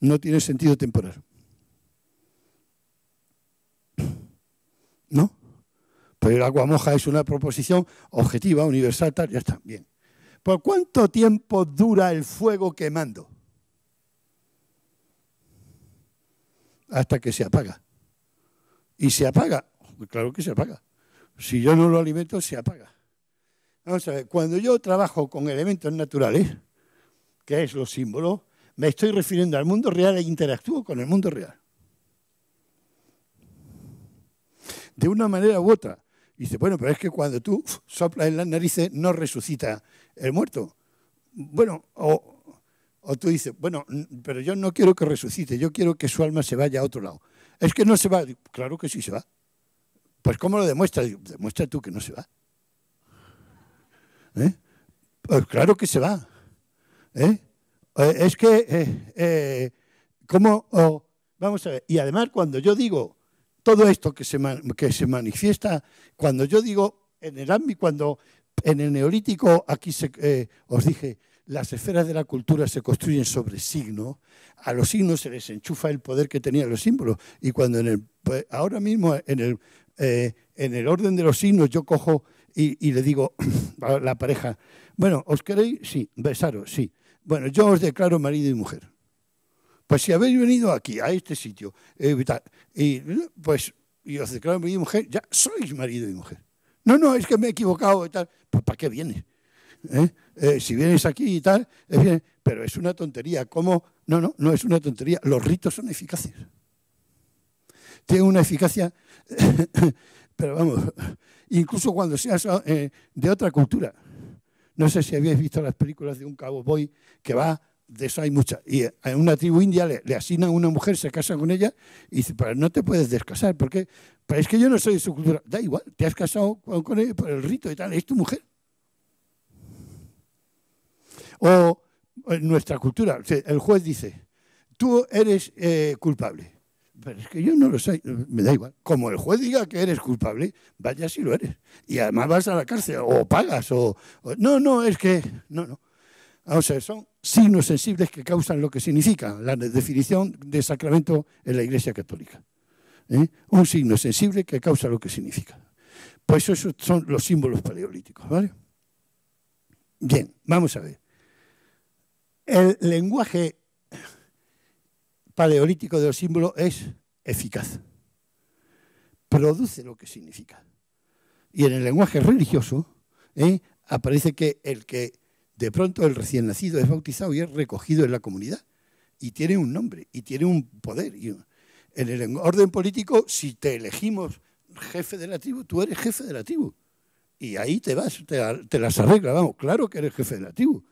[SPEAKER 1] No tiene sentido temporal. ¿No? Pero el agua moja es una proposición objetiva, universal, tal, ya está, bien. ¿Por cuánto tiempo dura el fuego quemando? Hasta que se apaga. Y se apaga. Claro que se apaga. Si yo no lo alimento, se apaga. Vamos a ver, cuando yo trabajo con elementos naturales, que es lo símbolo, me estoy refiriendo al mundo real e interactúo con el mundo real. De una manera u otra. Y dice, bueno, pero es que cuando tú soplas en las narices no resucita el muerto. Bueno, o, tú dices, bueno, pero yo no quiero que resucite, yo quiero que su alma se vaya a otro lado. Es que no se va. claro que sí se va. Pues ¿cómo lo demuestra, demuestra tú que no se va. ¿Eh? Pues claro que se va. ¿Eh? Eh, es que, ¿cómo? vamos a ver. Y además cuando yo digo todo esto que se, que se manifiesta, cuando yo digo en el ámbito, cuando en el neolítico, aquí eh, os dije, las esferas de la cultura se construyen sobre signo, a los signos se les enchufa el poder que tenían los símbolos. Y cuando en el, pues, ahora mismo eh, en el, orden de los signos yo cojo y, le digo <clears throat> a la pareja, bueno, ¿os queréis? Sí, besaros, sí. Bueno, yo os declaro marido y mujer. Pues si habéis venido aquí, a este sitio, eh, y pues y os declaro marido y mujer, ya sois marido y mujer. No, no, es que me he equivocado y tal. Pues ¿para qué vienes? ¿Eh? Eh, si vienes aquí y tal, pero es una tontería. ¿Cómo? No, no, no es una tontería. Los ritos son eficaces. Tienen una eficacia, <laughs> pero vamos, incluso cuando seas eh, de otra cultura. No sé si habéis visto las películas de un cowboy que va, de eso hay muchas, y a una tribu india le, le asignan a una mujer, se casa con ella, y dice, pero no te puedes descasar, ¿por qué? es que yo no soy de su cultura. Da igual, te has casado con él por el rito y tal, es tu mujer. O eh, nuestra cultura, el juez dice, tú eres eh, culpable. Pero es que yo no lo sé, me da igual. Como el juez diga que eres culpable, vaya si lo eres. Y además vas a la cárcel, o pagas, o... no, no, es que... No, no. O sea, son signos sensibles que causan lo que significa la definición de sacramento en la Iglesia Católica. ¿eh? un signo sensible que causa lo que significa. Pues esos son los símbolos paleolíticos, ¿vale? Bien, vamos a ver. El lenguaje paleolítico de los símbolos es eficaz. Produce lo que significa. Y en el lenguaje religioso ¿eh? aparece que el que de pronto el recién nacido es bautizado y es recogido en la comunidad y tiene un nombre y tiene un poder. Y un... En el orden político, si te elegimos jefe de la tribu, tú eres jefe de la tribu. Y ahí te vas, te, las arreglas, vamos, claro que eres jefe de la tribu.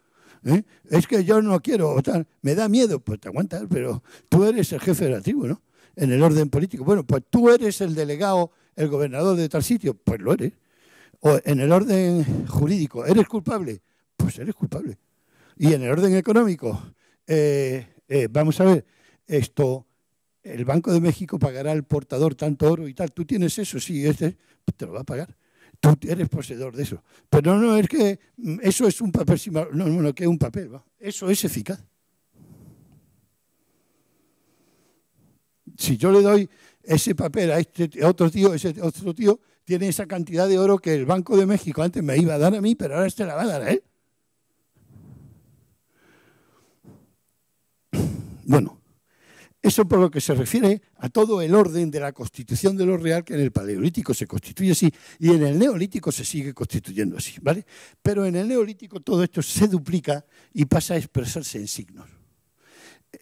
[SPEAKER 1] ¿eh? Es que yo no quiero votar, me da miedo, pues te aguantas, pero tú eres el jefe de la tribu, ¿no? En el orden político. Bueno, pues tú eres el delegado, el gobernador de tal sitio, pues lo eres. O en el orden jurídico, ¿eres culpable? Pues eres culpable. Y en el orden económico, eh, eh, vamos a ver, esto el Banco de México pagará al portador tanto oro y tal. Tú tienes eso, sí, este, te lo va a pagar. Tú eres poseedor de eso. Pero no, es que mm, eso es un papel, no, no, que es un papel, va. Eso es eficaz. Si yo le doy ese papel a este otro tío, ese otro tío tiene esa cantidad de oro que el Banco de México antes me iba a dar a mí, pero ahora este la va a dar a él. Bueno, eso por lo que se refiere a todo el orden de la constitución de lo real que en el paleolítico se constituye así y en el neolítico se sigue constituyendo así, ¿vale? Pero en el neolítico todo esto se duplica y pasa a expresarse en signos.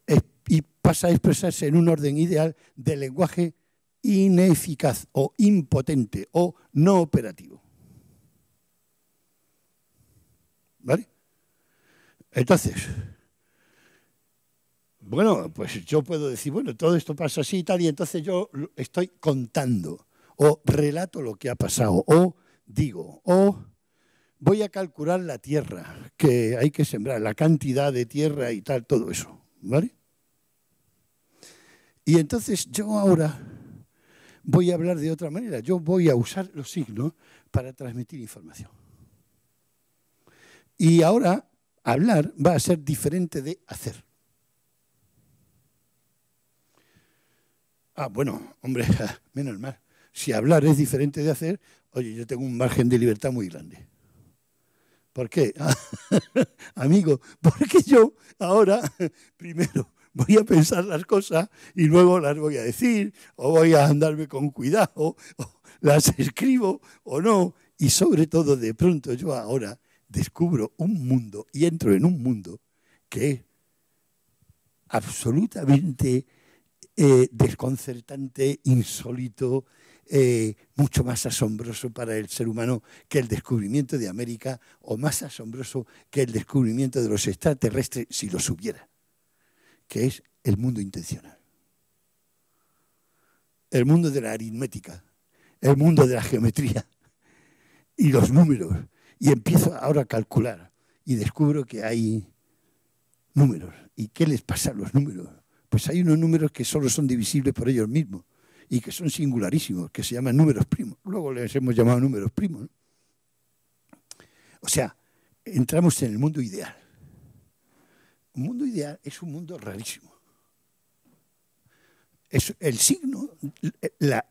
[SPEAKER 1] E, y pasa a expresarse en un orden ideal de lenguaje ineficaz o impotente o no operativo. ¿Vale? Entonces, bueno, pues yo puedo decir, bueno, todo esto pasa así y tal, y entonces yo estoy contando o relato lo que ha pasado o digo o voy a calcular la tierra que hay que sembrar, la cantidad de tierra y tal, todo eso, ¿vale? Y entonces yo ahora voy a hablar de otra manera, yo voy a usar los signos para transmitir información. Y ahora hablar va a ser diferente de hacer. Ah, bueno, hombre, <laughs> menos mal. Si hablar es diferente de hacer, oye, yo tengo un margen de libertad muy grande. ¿Por qué? <laughs> Amigo, porque yo ahora, <laughs> primero, voy a pensar las cosas y luego las voy a decir, o voy a andarme con cuidado, o las escribo o no. Y sobre todo, de pronto yo ahora descubro un mundo y entro en un mundo que absolutamente eh, desconcertante, insólito, eh, mucho más asombroso para el ser humano que el descubrimiento de América o más asombroso que el descubrimiento de los extraterrestres, si los hubiera, que es el mundo intencional, el mundo de la aritmética, el mundo de la geometría y los números. Y empiezo ahora a calcular y descubro que hay números. ¿Y qué les pasa a los números? pues hay unos números que solo son divisibles por ellos mismos y que son singularísimos, que se llaman números primos. Luego les hemos llamado números primos. O sea, entramos en el mundo ideal. Un mundo ideal es un mundo rarísimo. Es el signo,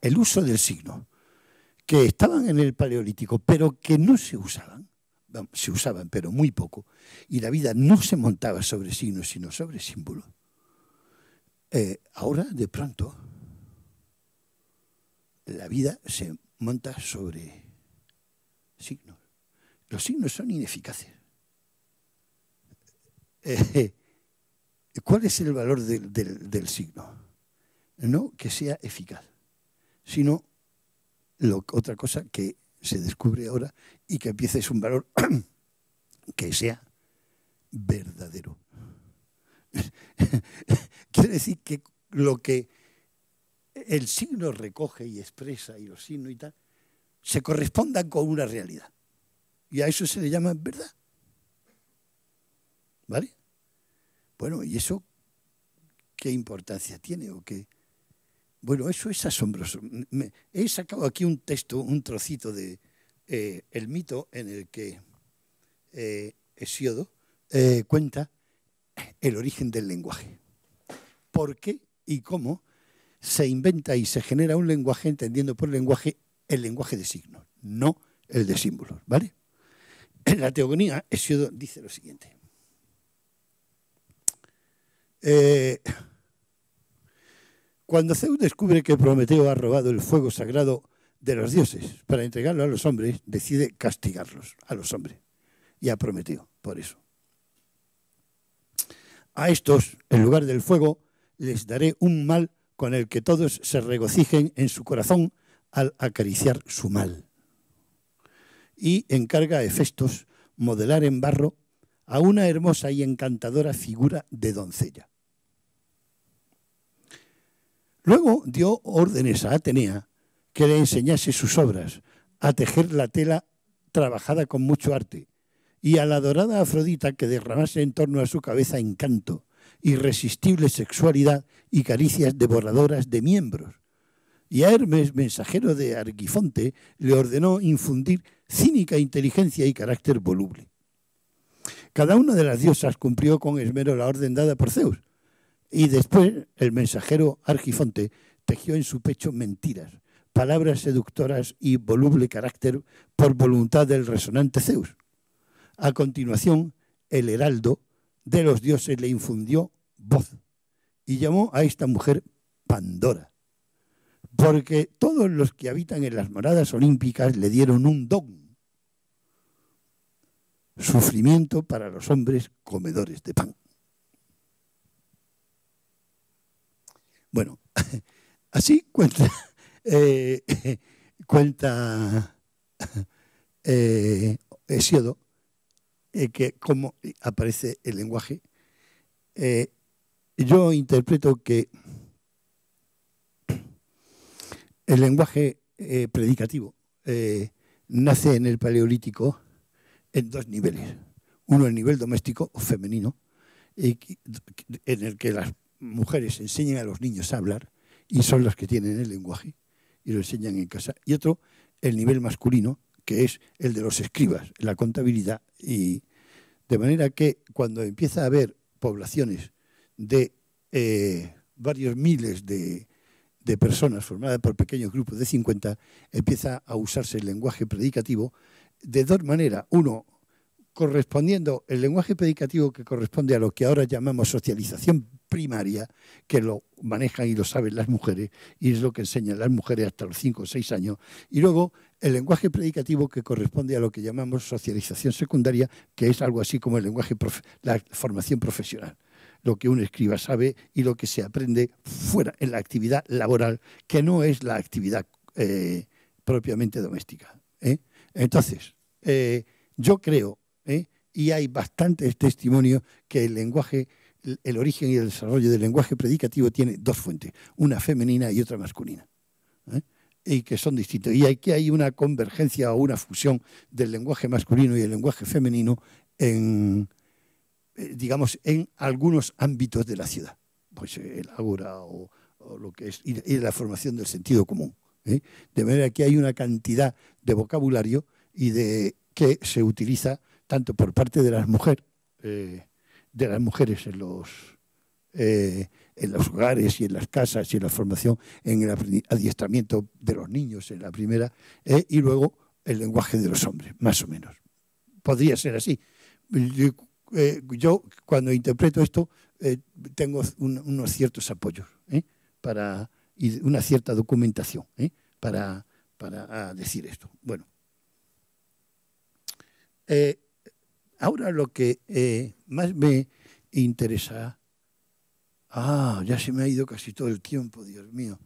[SPEAKER 1] el uso del signo, que estaban en el Paleolítico, pero que no se usaban, se usaban, pero muy poco, y la vida no se montaba sobre signos, sino sobre símbolos. Eh, ahora de pronto la vida se monta sobre signos. Los signos son ineficaces. Eh, ¿Cuál es el valor del, signo? No que sea eficaz, sino lo, otra cosa que se descubre ahora y que empieza es un valor <clears throat> que sea verdadero. <laughs> Es decir que lo que el signo recoge y expresa y los signos y tal, se corresponda con una realidad. Y a eso se le llama verdad. ¿Vale? Bueno, ¿y eso qué importancia tiene o qué? Bueno, eso es asombroso. he sacado aquí un texto, un trocito de eh, el mito en el que eh, Hesiodo eh, cuenta el origen del lenguaje por qué y cómo se inventa y se genera un lenguaje, entendiendo por lenguaje el lenguaje de signos, no el de símbolos, ¿vale? En la teogonía, Hesiodo dice lo siguiente. Eh, cuando Zeus descubre que Prometeo ha robado el fuego sagrado de los dioses para entregarlo a los hombres, decide castigarlos a los hombres y a Prometeo por eso. A estos, en lugar del fuego, les daré un mal con el que todos se regocijen en su corazón al acariciar su mal. Y encarga a Hefestos modelar en barro a una hermosa y encantadora figura de doncella. Luego dio órdenes a Atenea que le enseñase sus obras, a tejer la tela trabajada con mucho arte, y a la dorada Afrodita que derramase en torno a su cabeza encanto, irresistible sexualidad y caricias devoradoras de miembros. Y a Hermes, mensajero de Argifonte, le ordenó infundir cínica inteligencia y carácter voluble. Cada una de las diosas cumplió con esmero la orden dada por Zeus, y después el mensajero Argifonte tejió en su pecho mentiras, palabras seductoras y voluble carácter por voluntad del resonante Zeus. A continuación, el heraldo de los dioses le infundió voz y llamó a esta mujer Pandora, porque todos los que habitan en las moradas olímpicas le dieron un don, sufrimiento para los hombres comedores de pan. Bueno, <laughs> así cuenta, <laughs> eh, <laughs> cuenta eh, Hesiodo eh, que cómo aparece el lenguaje, eh, yo interpreto que el lenguaje eh, predicativo nace en el Paleolítico en dos niveles. Uno, el nivel doméstico o femenino, en el que las mujeres enseñan a los niños a hablar y son las que tienen el lenguaje y lo enseñan en casa. Y otro, el nivel masculino, que es el de los escribas, la contabilidad, y de manera que cuando empieza a haber poblaciones de eh, varios miles de, de personas formadas por pequeños grupos de 50, empieza a usarse el lenguaje predicativo de dos maneras. Uno, correspondiendo el lenguaje predicativo que corresponde a lo que ahora llamamos socialización primaria, que lo manejan y lo saben las mujeres, y es lo que enseñan las mujeres hasta los 5 o 6 años, y luego el lenguaje predicativo que corresponde a lo que llamamos socialización secundaria, que es algo así como el lenguaje, la formación profesional, lo que un escriba sabe y lo que se aprende fuera, en la actividad laboral, que no es la actividad eh, propiamente doméstica. ¿eh? Entonces, eh, yo creo ¿eh? y hay bastante testimonio que el lenguaje, el, origen y el desarrollo del lenguaje predicativo tiene dos fuentes, una femenina y otra masculina. ¿eh? y que son distintos. Y aquí hay una convergencia o una fusión del lenguaje masculino y el lenguaje femenino en, eh, digamos, en algunos ámbitos de la ciudad. Pues el agora o, lo que es, y, la formación del sentido común. De manera que hay una cantidad de vocabulario y de que se utiliza tanto por parte de las mujeres, eh, de las mujeres en los, eh, en los hogares y en las casas y en la formación, en el adiestramiento de los niños en la primera, eh, y luego el lenguaje de los hombres, más o menos. Podría ser así. Yo, cuando interpreto esto tengo unos ciertos apoyos para, y una cierta documentación para, para ah, decir esto. Bueno. Ahora lo que eh, más me interesa... Ah, ya se me ha ido casi todo el tiempo, Dios mío.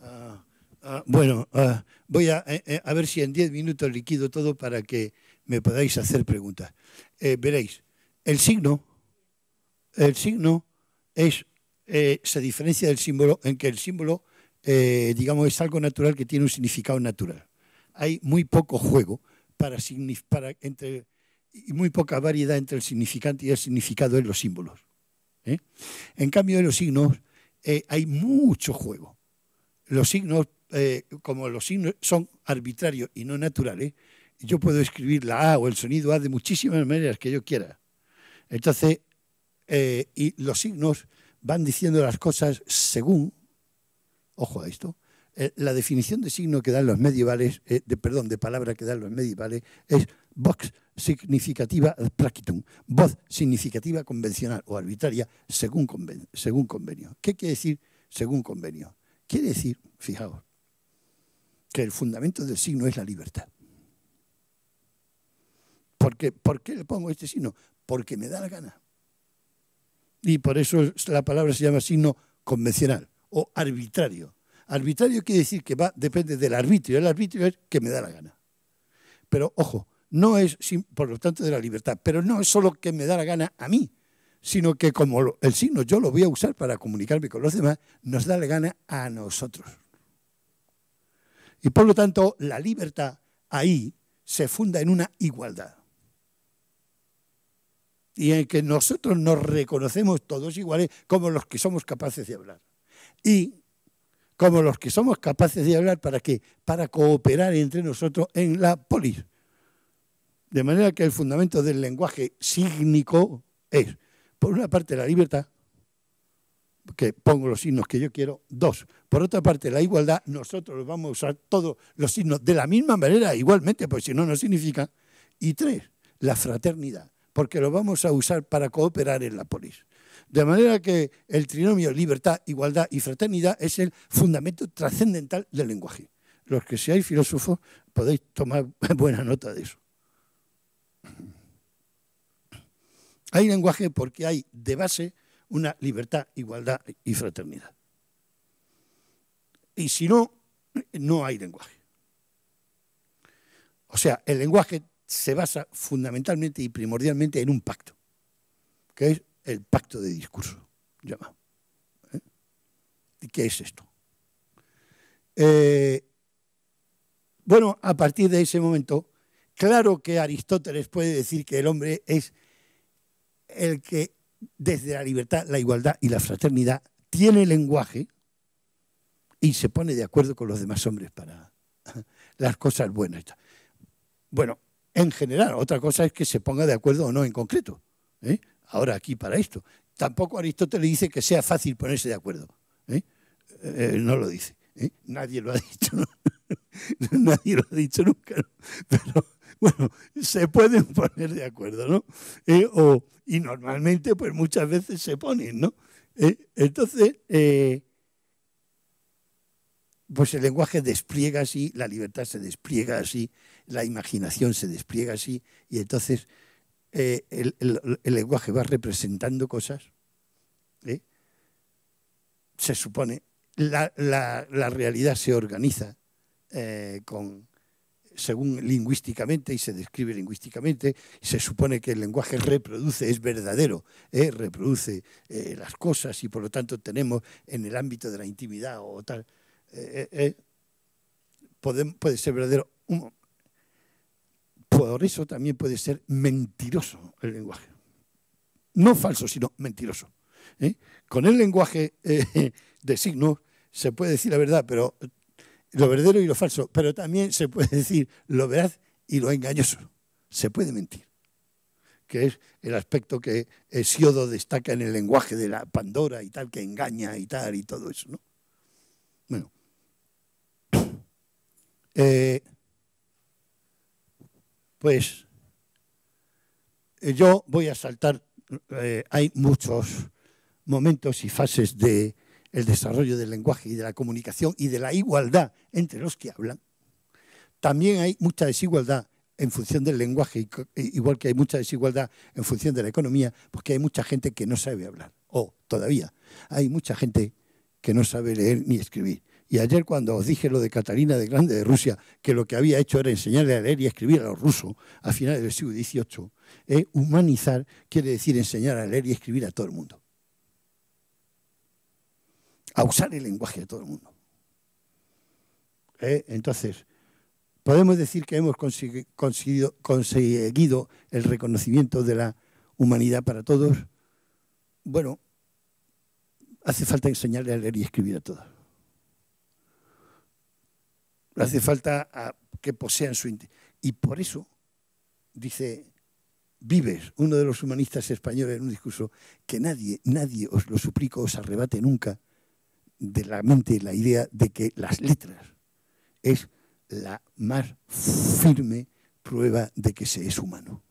[SPEAKER 1] Ah, ah, bueno, ah, voy eh, eh, a, ver si en diez minutos liquido todo para que me podáis hacer preguntas. veréis, el signo, el signo es, se diferencia del símbolo en que el símbolo, digamos, es algo natural que tiene un significado natural. Hay muy poco juego para, para entre y muy poca variedad entre el significante y el significado en los símbolos. ¿eh? En cambio, en los signos eh, hay mucho juego. Los signos, eh, como los signos son arbitrarios y no naturales, yo puedo escribir la A o el sonido A de muchísimas maneras que yo quiera. Entonces, y los signos van diciendo las cosas según, ojo a esto, la definición de signo que dan los medievales, de, perdón, de palabra que dan los medievales es vox significativa eh, practicum, voz significativa convencional o arbitraria según, convenio. ¿Qué quiere decir según convenio? Quiere decir, fijaos, que el fundamento del signo es la libertad. ¿Por qué, ¿Por qué le pongo este signo? Porque me da la gana. Y por eso la palabra se llama signo convencional o arbitrario. Arbitrario quiere decir que va, depende del arbitrio. El arbitrio es que me da la gana. Pero ojo, no es, por lo tanto, de la libertad, pero no es solo que me da la gana a mí, sino que como el signo yo lo voy a usar para comunicarme con los demás, nos da la gana a nosotros. Y por lo tanto, la libertad ahí se funda en una igualdad. Y en que nosotros nos reconocemos todos iguales como los que somos capaces de hablar. Y como los que somos capaces de hablar para qué? Para cooperar entre nosotros en la polis de manera que el fundamento del lenguaje sígnico es, por una parte, la libertad, que pongo los signos que yo quiero. Dos, por otra parte, la igualdad, nosotros vamos a usar todos los signos de la misma manera, igualmente, porque si no, no significa. Y tres, la fraternidad, porque lo vamos a usar para cooperar en la polis. De manera que el trinomio libertad, igualdad y fraternidad es el fundamento trascendental del lenguaje. Los que seáis filósofos podéis tomar <laughs> buena nota de eso. <clears throat> Hay lenguaje porque hay de base una libertad, igualdad y fraternidad. Y si no, no hay lenguaje. O sea, el lenguaje se basa fundamentalmente y primordialmente en un pacto, que es el pacto de discurso, llamado. ¿Y ¿eh? qué es esto? Eh, bueno, a partir de ese momento, Claro que Aristóteles puede decir que el hombre es el que desde la libertad, la igualdad y la fraternidad tiene lenguaje y se pone de acuerdo con los demás hombres para <laughs> las cosas buenas. Bueno, en general, otra cosa es que se ponga de acuerdo o no en concreto. ¿eh? Ahora aquí para esto. Tampoco Aristóteles dice que sea fácil ponerse de acuerdo. ¿eh? Eh, no lo dice. Nadie lo ha dicho. <laughs> Nadie lo ha dicho nunca. Pero bueno, se pueden <laughs> poner de acuerdo, ¿no? Eh, y normalmente, pues muchas veces se ponen, ¿no? Eh, entonces, eh, pues el lenguaje despliega así, la libertad se despliega así, la imaginación se despliega así, y entonces el, lenguaje va representando cosas. Se supone, la realidad se organiza con según lingüísticamente y se describe lingüísticamente, se supone que el lenguaje reproduce, es verdadero, ¿eh? reproduce eh, las cosas y por lo tanto tenemos en el ámbito de la intimidad o tal, eh, puede, puede, ser verdadero. Por eso también puede ser mentiroso el lenguaje. No falso, sino mentiroso. Con el lenguaje de signos se puede decir la verdad, pero lo verdadero y lo falso, pero también se puede decir lo veraz y lo engañoso. Se puede mentir, que es el aspecto que Hesiodo destaca en el lenguaje de la Pandora y tal, que engaña y tal y todo eso. ¿no? Bueno. <coughs> Eh, pues eh, yo voy a saltar, eh, hay muchos momentos y fases de el desarrollo del lenguaje y de la comunicación y de la igualdad entre los que hablan, también hay mucha desigualdad en función del lenguaje, igual que hay mucha desigualdad en función de la economía, porque hay mucha gente que no sabe hablar, o todavía hay mucha gente que no sabe leer ni escribir. Y ayer cuando os dije lo de Catalina de Grande de Rusia, que lo que había hecho era enseñarle a leer y escribir a los rusos a finales del siglo XVIII, eh, humanizar quiere decir enseñar a leer y escribir a todo el mundo a usar el lenguaje de todo el mundo. ¿Eh? Entonces, podemos decir que hemos conseguido, el reconocimiento de la humanidad para todos. Bueno, hace falta enseñarle a leer y escribir a todos. Hace falta que posean su... Y por eso, dice Vives, uno de los humanistas españoles, en un discurso, que nadie, nadie os lo suplico, os arrebate nunca de la mente la idea de que las letras es la más firme prueba de que se es humano.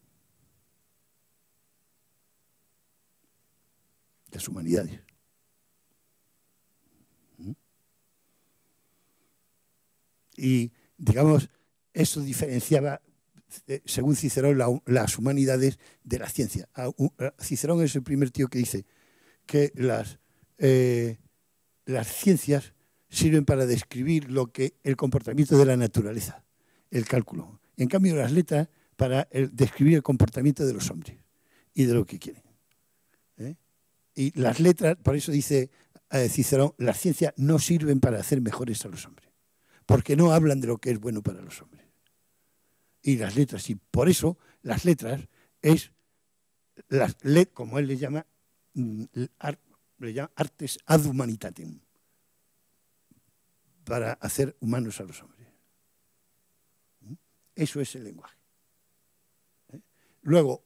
[SPEAKER 1] Las humanidades. ¿Mm? Y, digamos, eso diferenciaba, eh, según Cicerón, las humanidades de la ciencia. Ah, eh, Cicerón es el primer tío que dice que las, eh, las ciencias sirven para describir lo que el comportamiento de la naturaleza, el cálculo. En cambio, las letras para eh, describir el comportamiento de los hombres y de lo que quieren. ¿eh? Y las letras, por eso dice eh, Cicerón, las ciencias no sirven para hacer mejores a los hombres, porque no hablan de lo que es bueno para los hombres. Y las letras, y por eso las letras es, las, como él le llama, mm, le artes ad humanitatem, para hacer humanos a los hombres. ¿Mm? Eso es el lenguaje. ¿Eh? Luego,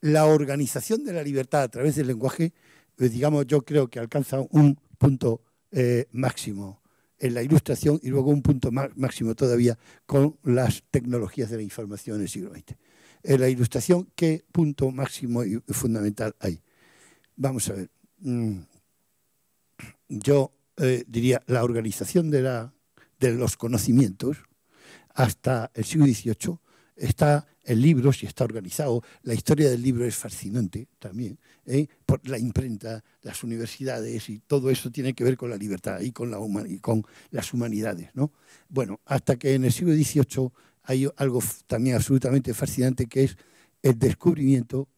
[SPEAKER 1] la organización de la libertad a través del lenguaje, eh, digamos, yo creo que alcanza un punto eh, máximo en la ilustración y luego un punto máximo todavía con las tecnologías de la información en el siglo XX. En la ilustración, ¿qué punto máximo y fundamental hay? Vamos a ver. Mm yo eh, diría, la organización de, la, de los conocimientos hasta el siglo XVIII está en libros y está organizado. La historia del libro es fascinante también. ¿eh? Por la imprenta, las universidades y todo eso tiene que ver con la libertad y con, la y con las humanidades. ¿no? Bueno, hasta que en el siglo XVIII hay algo también absolutamente fascinante que es el descubrimiento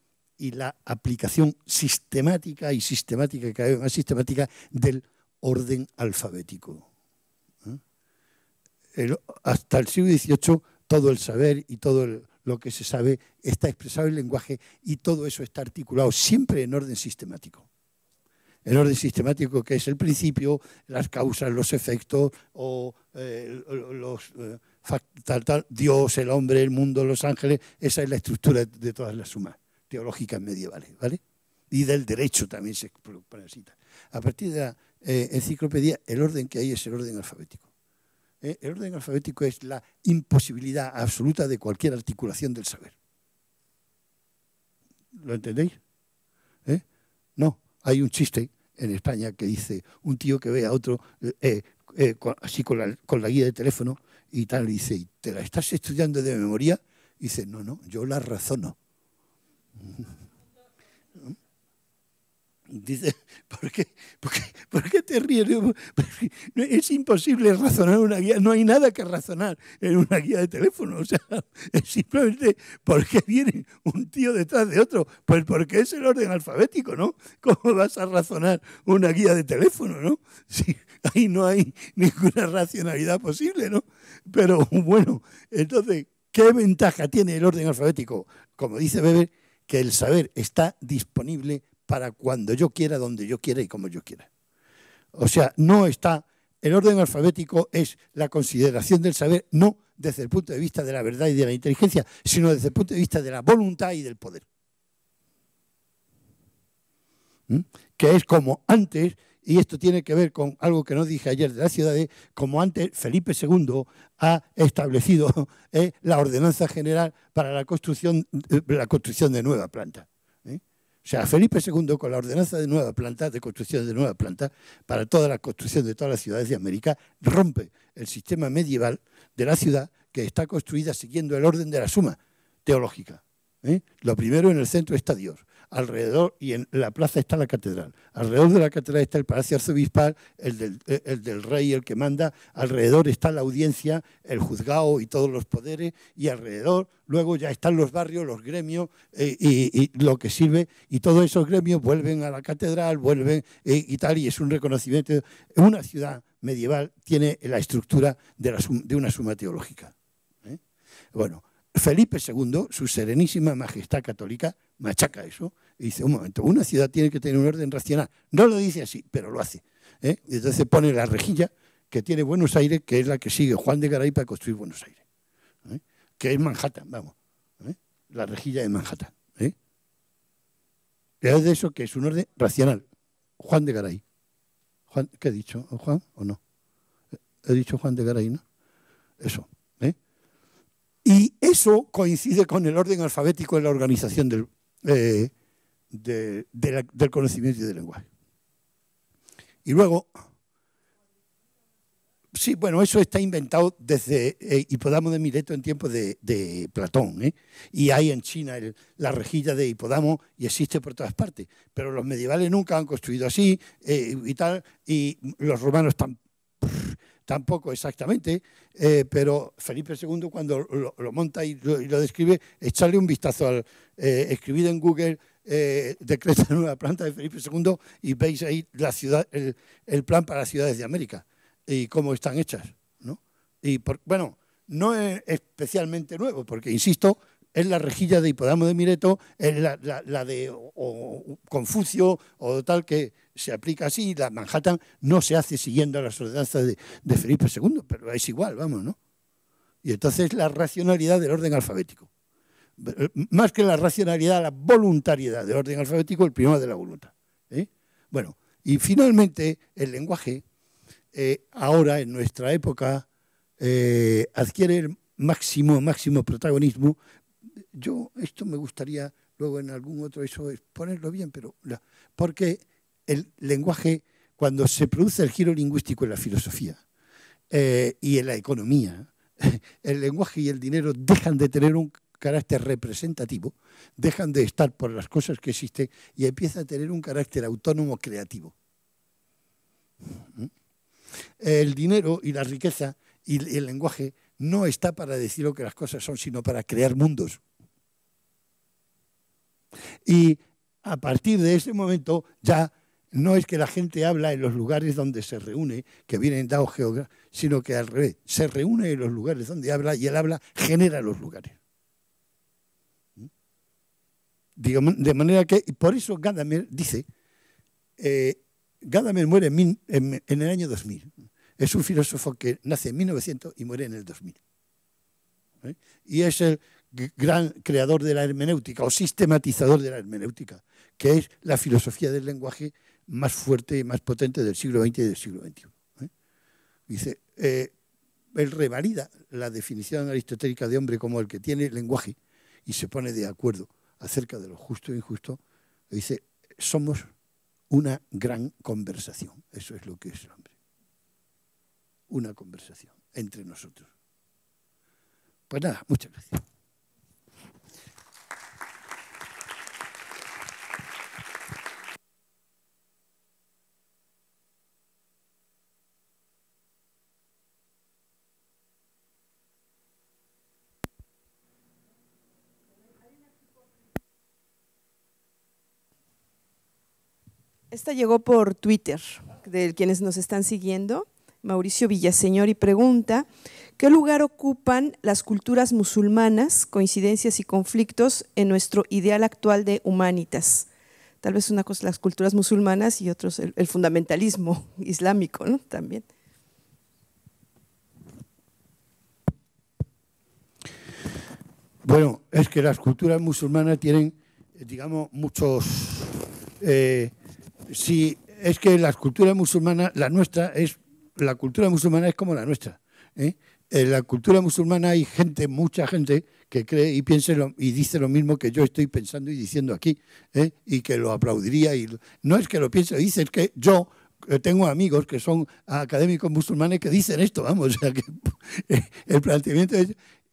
[SPEAKER 1] y la aplicación sistemática y sistemática, cada vez más sistemática, del orden alfabético. ¿eh? hasta el siglo XVIII todo el saber y todo lo que se sabe está expresado en lenguaje y todo eso está articulado siempre en orden sistemático. El orden sistemático que es el principio, las causas, los efectos o eh, los... Eh, Dios, el hombre, el mundo, los ángeles, esa es la estructura de todas las sumas teológicas medievales, ¿vale? Y del derecho también se necesita. A partir de la eh, enciclopedia, el orden que hay es el orden alfabético. Eh, el orden alfabético es la imposibilidad absoluta de cualquier articulación del saber. ¿Lo entendéis? ¿Eh? No, hay un chiste en España que dice un tío que ve a otro así con la, guía de teléfono y tal, y dice, ¿te la estás estudiando de memoria? dice, no, no, yo la razono. <laughs> Dice, ¿por qué, por, qué, te ríes? Es imposible razonar una guía, no hay nada que razonar en una guía de teléfono. O sea, <laughs> es simplemente porque viene un tío detrás de otro. Pues porque es el orden alfabético, ¿no? ¿Cómo vas a razonar una guía de teléfono, no? <laughs> Si ahí no hay ninguna racionalidad posible, ¿no? Pero bueno, entonces, ¿qué ventaja tiene el orden alfabético? Como dice Bebe que el saber está disponible para cuando yo quiera, donde yo quiera y como yo quiera. O sea, no está, el orden alfabético es la consideración del saber, no desde el punto de vista de la verdad y de la inteligencia, sino desde el punto de vista de la voluntad y del poder. ¿Mm? Que es como antes y esto tiene que ver con algo que no dije ayer de las ciudades, eh, como antes Felipe II ha establecido <laughs> eh, la ordenanza general para la construcción, eh, la construcción de nueva planta. O sea, Felipe II con la ordenanza de nueva planta, de construcción de nueva planta, para toda la construcción de todas las ciudades de América, rompe el sistema medieval de la ciudad que está construida siguiendo el orden de la suma teológica. Lo primero en el centro está Dios, alrededor, y en la plaza está la catedral, alrededor de la catedral está el palacio arzobispal, eh, el del, rey, el que manda, alrededor está la audiencia, el juzgado y todos los poderes, y alrededor luego ya están los barrios, los gremios eh, y, lo que sirve, y todos esos gremios vuelven a la catedral, vuelven eh, y tal, y es un reconocimiento. Una ciudad medieval tiene la estructura de, una suma teológica. Bueno, Felipe II, su serenísima majestad católica, machaca eso y dice, un momento, una ciudad tiene que tener un orden racional. No lo dice así, pero lo hace. ¿eh? Y entonces pone la rejilla que tiene Buenos Aires, que es la que sigue Juan de Garay para construir Buenos Aires, ¿eh? que es Manhattan, vamos, ¿eh? la rejilla de Manhattan. Es de eso que es un orden racional. Juan de Garay. Juan, ¿Qué ha dicho? ¿Juan o no? He dicho Juan de Garay, ¿no? Eso. Y eso coincide con el orden alfabético de la organización eh, del, conocimiento y del lenguaje. Y luego, sí, bueno, eso está inventado desde Hipodamo eh, de Mileto en tiempos de, Platón. ¿eh? Y hay en China la rejilla de Hipodamo y existe por todas partes. Pero los medievales nunca han construido así y tal, y los romanos están tampoco exactamente, eh, pero Felipe II cuando lo, monta y lo, describe, echarle un vistazo al eh, escribir en Google eh, decreta <laughs> nueva planta de Felipe II y veis ahí la ciudad, el, plan para las ciudades de América y cómo están hechas. ¿no? Y bueno, no es especialmente nuevo, porque insisto, es la rejilla de Hipodamo de Mireto, es la, de Confucio o tal que se aplica así, la Manhattan no se hace siguiendo las ordenanzas de, Felipe II, pero es igual, vamos, ¿no? Y entonces la racionalidad del orden alfabético. Más que la racionalidad, la voluntariedad del orden alfabético, el primero de la voluntad. ¿eh? Bueno, y finalmente el lenguaje, eh, ahora en nuestra época, eh, adquiere el máximo, máximo protagonismo yo esto me gustaría luego en algún otro eso es ponerlo bien, pero porque el lenguaje cuando se produce el giro lingüístico en la filosofía eh, y en la economía, <laughs> el lenguaje y el dinero dejan de tener un carácter representativo, dejan de estar por las cosas que existen y empieza a tener un carácter autónomo creativo. El dinero y la riqueza y el lenguaje no está para decir lo que las cosas son, sino para crear mundos. Y a partir de ese momento ya no es que la gente habla en los lugares donde se reúne, que vienen dados geográficos, sino que al revés, se reúne en los lugares donde habla y el habla genera los lugares. ¿Mm? De manera que, por eso Gadamer dice, eh, Gadamer muere en, el año 2000. Es un filósofo que nace en 1900 y muere en el 2000. ¿Eh? y es el gran creador de la hermenéutica o sistematizador de la hermenéutica, que es la filosofía del lenguaje más fuerte y más potente del siglo XX y del siglo XXI. ¿eh? Dice, eh, él revalida la definición aristotélica de hombre como el que tiene lenguaje y se pone de acuerdo acerca de lo justo e injusto. dice, somos una gran conversación. Eso es lo que es el hombre. Una conversación entre nosotros. Pues nada, muchas gracias.
[SPEAKER 2] Esta llegó por Twitter, de quienes nos están siguiendo, Mauricio Villaseñor, y pregunta, ¿qué lugar ocupan las culturas musulmanas, coincidencias y conflictos en nuestro ideal actual de humanitas? Tal vez una cosa las culturas musulmanas y otros el, fundamentalismo <laughs> islámico, ¿no? También.
[SPEAKER 1] Bueno, es que las culturas musulmanas tienen, digamos, muchos eh, si es que la cultura musulmana, la nuestra es, la cultura musulmana es como la nuestra. ¿eh? En la cultura musulmana hay gente, mucha gente, que cree y piensa y dice lo mismo que yo estoy pensando y diciendo aquí, ¿eh? y que lo aplaudiría. Y no es que lo piense, dice, es que yo eh, tengo amigos que son académicos musulmanes que dicen esto, vamos, <laughs> o sea que el planteamiento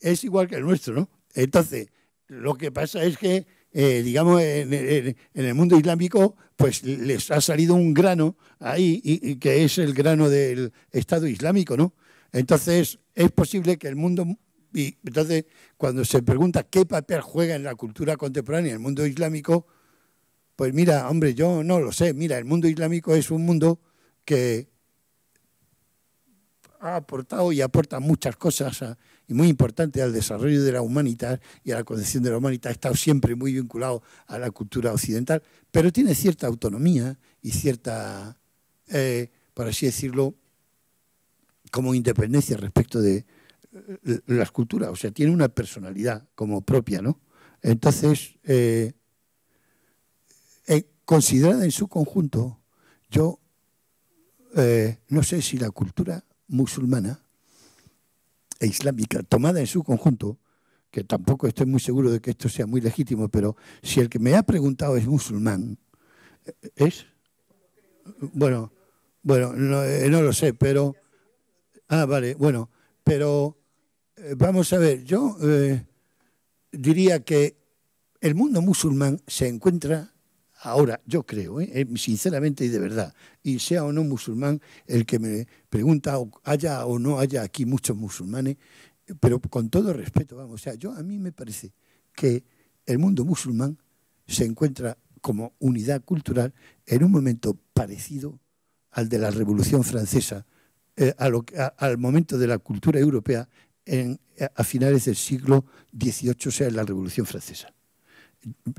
[SPEAKER 1] es, igual que el nuestro, ¿no? Entonces, lo que pasa es que, digamos, en el mundo islámico pues les ha salido un grano ahí, y, que es el grano del Estado Islámico, ¿no? Entonces, es posible que el mundo y entonces, cuando se pregunta qué papel juega en la cultura contemporánea el mundo islámico, pues mira, hombre, yo no lo sé. Mira, el mundo islámico es un mundo que ha aportado y aporta muchas cosas a, y muy importante al desarrollo de la humanidad y a la condición de la humanidad, ha estado siempre muy vinculado a la cultura occidental, pero tiene cierta autonomía y cierta, eh, por así decirlo, como independencia respecto de eh, las culturas, o sea, tiene una personalidad como propia, ¿no? Entonces, eh, considerada en su conjunto, yo no sé si la cultura musulmana e islámica tomada en su conjunto, que tampoco estoy muy seguro de que esto sea muy legítimo, pero si el que me ha preguntado es musulmán, eh, ¿es? Bueno, bueno, eh, no, lo sé, pero... Ah, vale, bueno, pero eh, vamos a ver, yo diría que el mundo musulmán se encuentra Ahora, yo creo, ¿eh? Eh, sinceramente y de verdad, y sea o no musulmán, el que me pregunta, haya o no haya aquí muchos musulmanes, pero con todo respeto, vamos, o sea, yo a mí me parece que el mundo musulmán se encuentra como unidad cultural en un momento parecido al de la Revolución Francesa, eh, al momento de la cultura europea a finales del siglo XVIII, o sea, en la Revolución Francesa.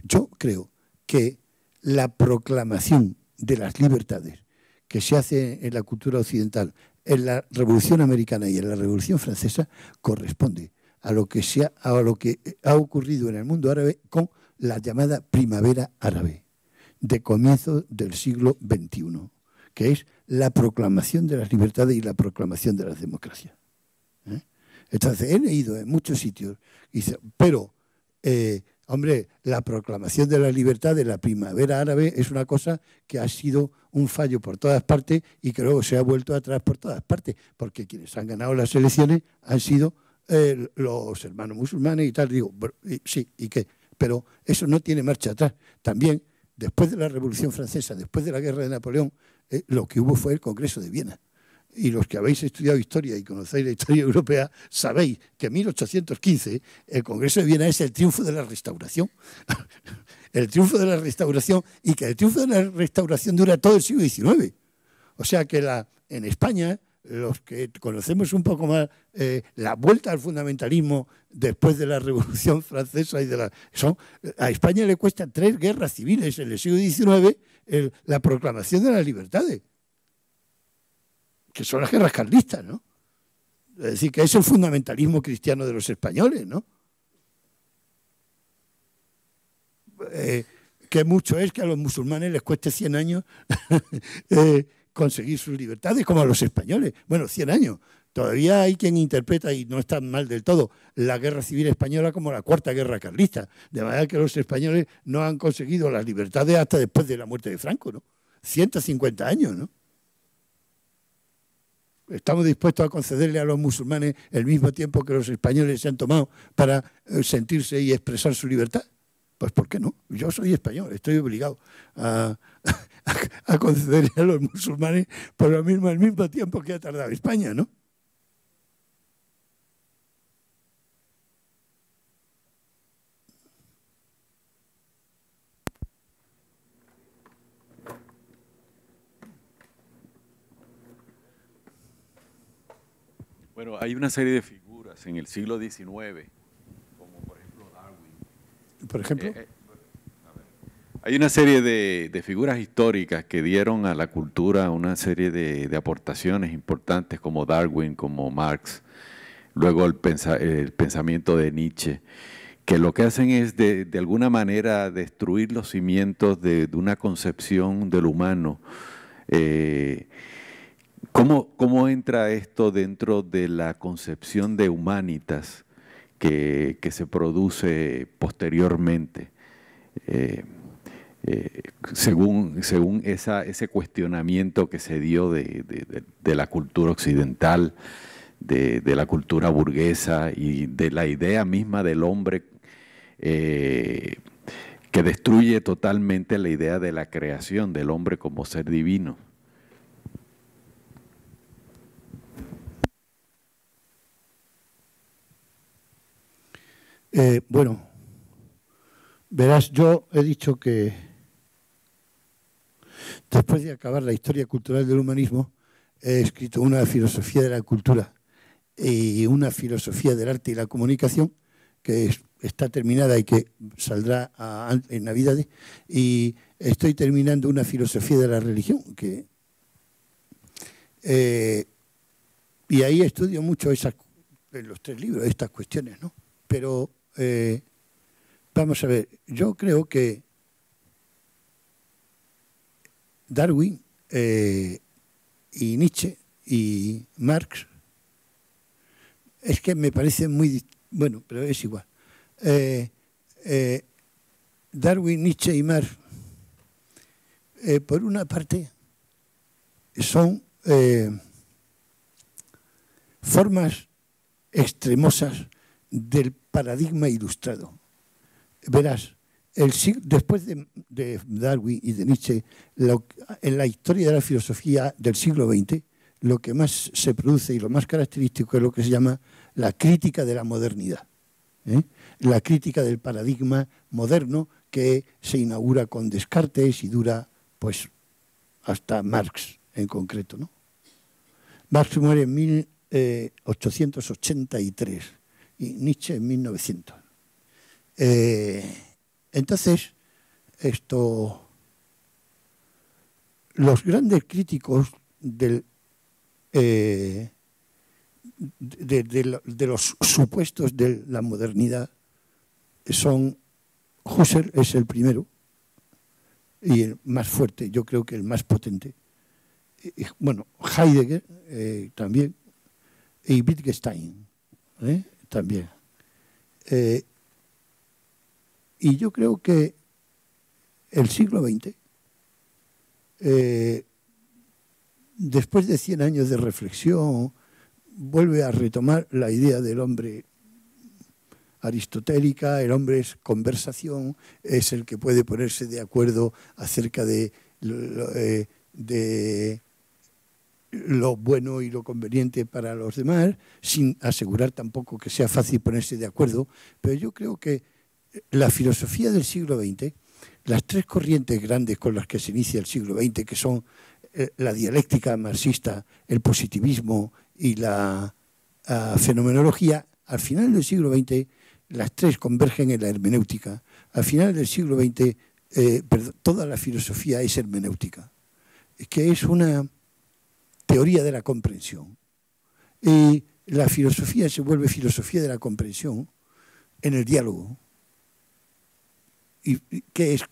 [SPEAKER 1] Yo creo que la proclamación de las libertades que se hace en la cultura occidental, en la Revolución Americana y en la Revolución Francesa, corresponde a lo que, ha, a lo que eh, ha ocurrido en el mundo árabe con la llamada primavera árabe de comienzo del siglo XXI, que es la proclamación de las libertades y la proclamación de las democracias. ¿eh? Entonces, he leído en muchos sitios, pero eh, Hombre, la proclamación de la libertad de la primavera árabe es una cosa que ha sido un fallo por todas partes y que luego se ha vuelto atrás por todas partes, porque quienes han ganado las elecciones han sido eh, los hermanos musulmanes y tal. Digo, sí, ¿y qué? Pero eso no tiene marcha atrás. También, después de la Revolución Francesa, después de la Guerra de Napoleón, eh, lo que hubo fue el Congreso de Viena y los que habéis estudiado historia y conocéis la historia <laughs> europea, sabéis que en 1815 el Congreso de Viena es el triunfo de la restauración. <laughs> el triunfo de la restauración y que el triunfo de la restauración dura todo el siglo XIX. O sea que la, en España, los que conocemos un poco más eh, la vuelta al fundamentalismo después de la Revolución <laughs> Francesa y de la... Son, a España le cuesta tres guerras civiles en el siglo XIX la proclamación de las libertades que son las guerras carlistas, ¿no? Es decir, que es el fundamentalismo cristiano de los españoles, ¿no? Eh, que mucho es que a los musulmanes les cueste 100 años <laughs> eh, conseguir sus libertades, como a los españoles. Bueno, 100 años. Todavía hay quien interpreta, y no tan mal del todo, la guerra civil española como la cuarta guerra carlista. De manera que los españoles no han conseguido las libertades hasta después de la muerte de Franco, ¿no? 150 años, ¿no? estamos dispuestos a concederle a los musulmanes el mismo tiempo que los españoles se han tomado para eh, sentirse y expresar su libertad? Pues ¿por qué no? Yo soy español, estoy obligado <laughs> a, concederle a los musulmanes por lo mismo el mismo tiempo que ha tardado España, ¿no?
[SPEAKER 2] Bueno, hay una serie de figuras en el siglo XIX, como por ejemplo
[SPEAKER 1] Darwin. ¿Por ejemplo? Eh, eh,
[SPEAKER 2] hay una serie de, figuras históricas que dieron a la cultura una serie de, aportaciones importantes, como Darwin, como Marx, luego el, pensamiento de Nietzsche, que lo que hacen es de, alguna manera destruir los cimientos de, una concepción del humano. Eh, ¿Cómo, entra esto dentro de la concepción de humanitas que, se produce posteriormente? Eh, eh, según, ese cuestionamiento que se dio de, la cultura occidental, de, la cultura burguesa y de la idea misma del hombre eh, que destruye totalmente la idea de la creación del hombre como ser divino.
[SPEAKER 1] Eh, ah, bueno, verás, yo he dicho que después de acabar la historia cultural del humanismo, he escrito una filosofía de la cultura y una filosofía del arte y la comunicación que está terminada y que saldrá en Navidad, Y estoy terminando una filosofía de la religión que. Eh, y ahí estudio mucho esas, en los tres libros estas cuestiones, ¿no? Pero eh, vamos a ver, yo creo que Darwin eh, y Nietzsche y Marx, es que me parece muy, bueno, pero es igual. Eh, Darwin, Nietzsche y Marx, por una parte, son formas extremosas del paradigma ilustrado. Verás, después de, Darwin y de Nietzsche, en la historia de la filosofía del siglo XX, lo que más se produce y lo más característico es lo que se llama la crítica de la modernidad. ¿eh? La crítica del paradigma moderno que se inaugura con Descartes y dura pues hasta Marx en concreto. Marx muere en 1883 y Nietzsche en 1900. Eh, entonces, esto, los grandes críticos eh, de, los supuestos de la modernidad son, Husserl es el primero y el más fuerte, yo creo que el más potente. bueno, Heidegger eh, también y Wittgenstein. ¿eh? también. Eh, y yo creo que el siglo XX, eh, después de 100 años de reflexión, vuelve a retomar la idea del hombre aristotélica, el hombre es conversación, es el que puede ponerse de acuerdo acerca de eh, lo bueno y lo conveniente para los demás, sin asegurar tampoco que sea fácil ponerse de acuerdo, pero yo creo que eh, la filosofía del siglo XX, las tres corrientes grandes con las que se inicia el siglo XX, que son eh, la dialéctica marxista, el positivismo y la ah, fenomenología, al final del siglo XX las tres convergen en la hermenéutica. Al final del siglo XX eh, toda la filosofía es hermenéutica, que es una teoría de la comprensión. Y la filosofía se vuelve filosofía de la comprensión en el diálogo. ¿Y qué es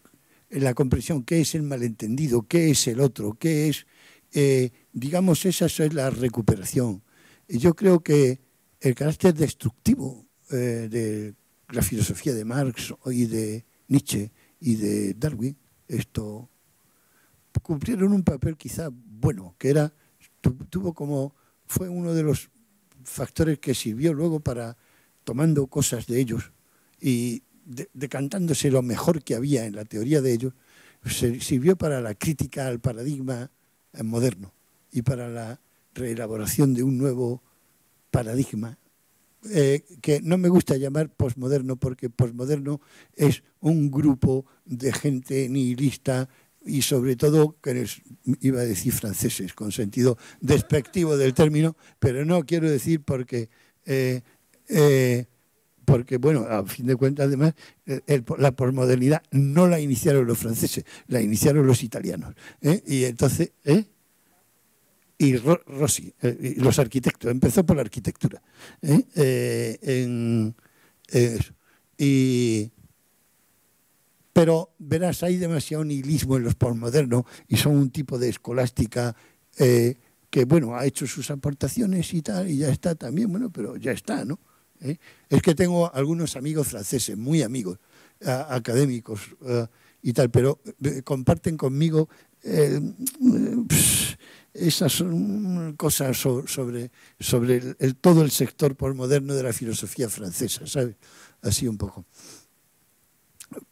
[SPEAKER 1] la comprensión? ¿Qué es el malentendido? ¿Qué es el otro? ¿Qué es...? Eh, digamos, esa es la recuperación. Y yo creo que el carácter destructivo eh, de la filosofía de Marx y de Nietzsche y de Darwin, esto cumplieron un papel quizá bueno, que era tuvo como, fue uno de los factores que sirvió luego para tomando cosas de ellos y decantándose lo mejor que había en la teoría de ellos, sirvió para la crítica al paradigma moderno y para la reelaboración de un nuevo paradigma eh, que no me gusta llamar posmoderno porque posmoderno es un grupo de gente nihilista y sobre todo, que iba a decir franceses, con sentido despectivo del término, pero no quiero decir porque, eh, eh, porque bueno, a fin de cuentas, además, eh, la posmodernidad no la iniciaron los franceses, la iniciaron los italianos. Y entonces, y Rossi, los arquitectos, empezó por la arquitectura. y pero verás, hay demasiado nihilismo en los postmodernos y son un tipo de escolástica eh, que, bueno, ha hecho sus aportaciones y tal, y ya está también, bueno, pero ya está, ¿no? ¿Eh? Es que tengo algunos amigos franceses, muy amigos, académicos eh, y tal, pero comparten conmigo esas cosas sobre, sobre todo el sector postmoderno de la filosofía francesa, ¿sabes? Así un poco.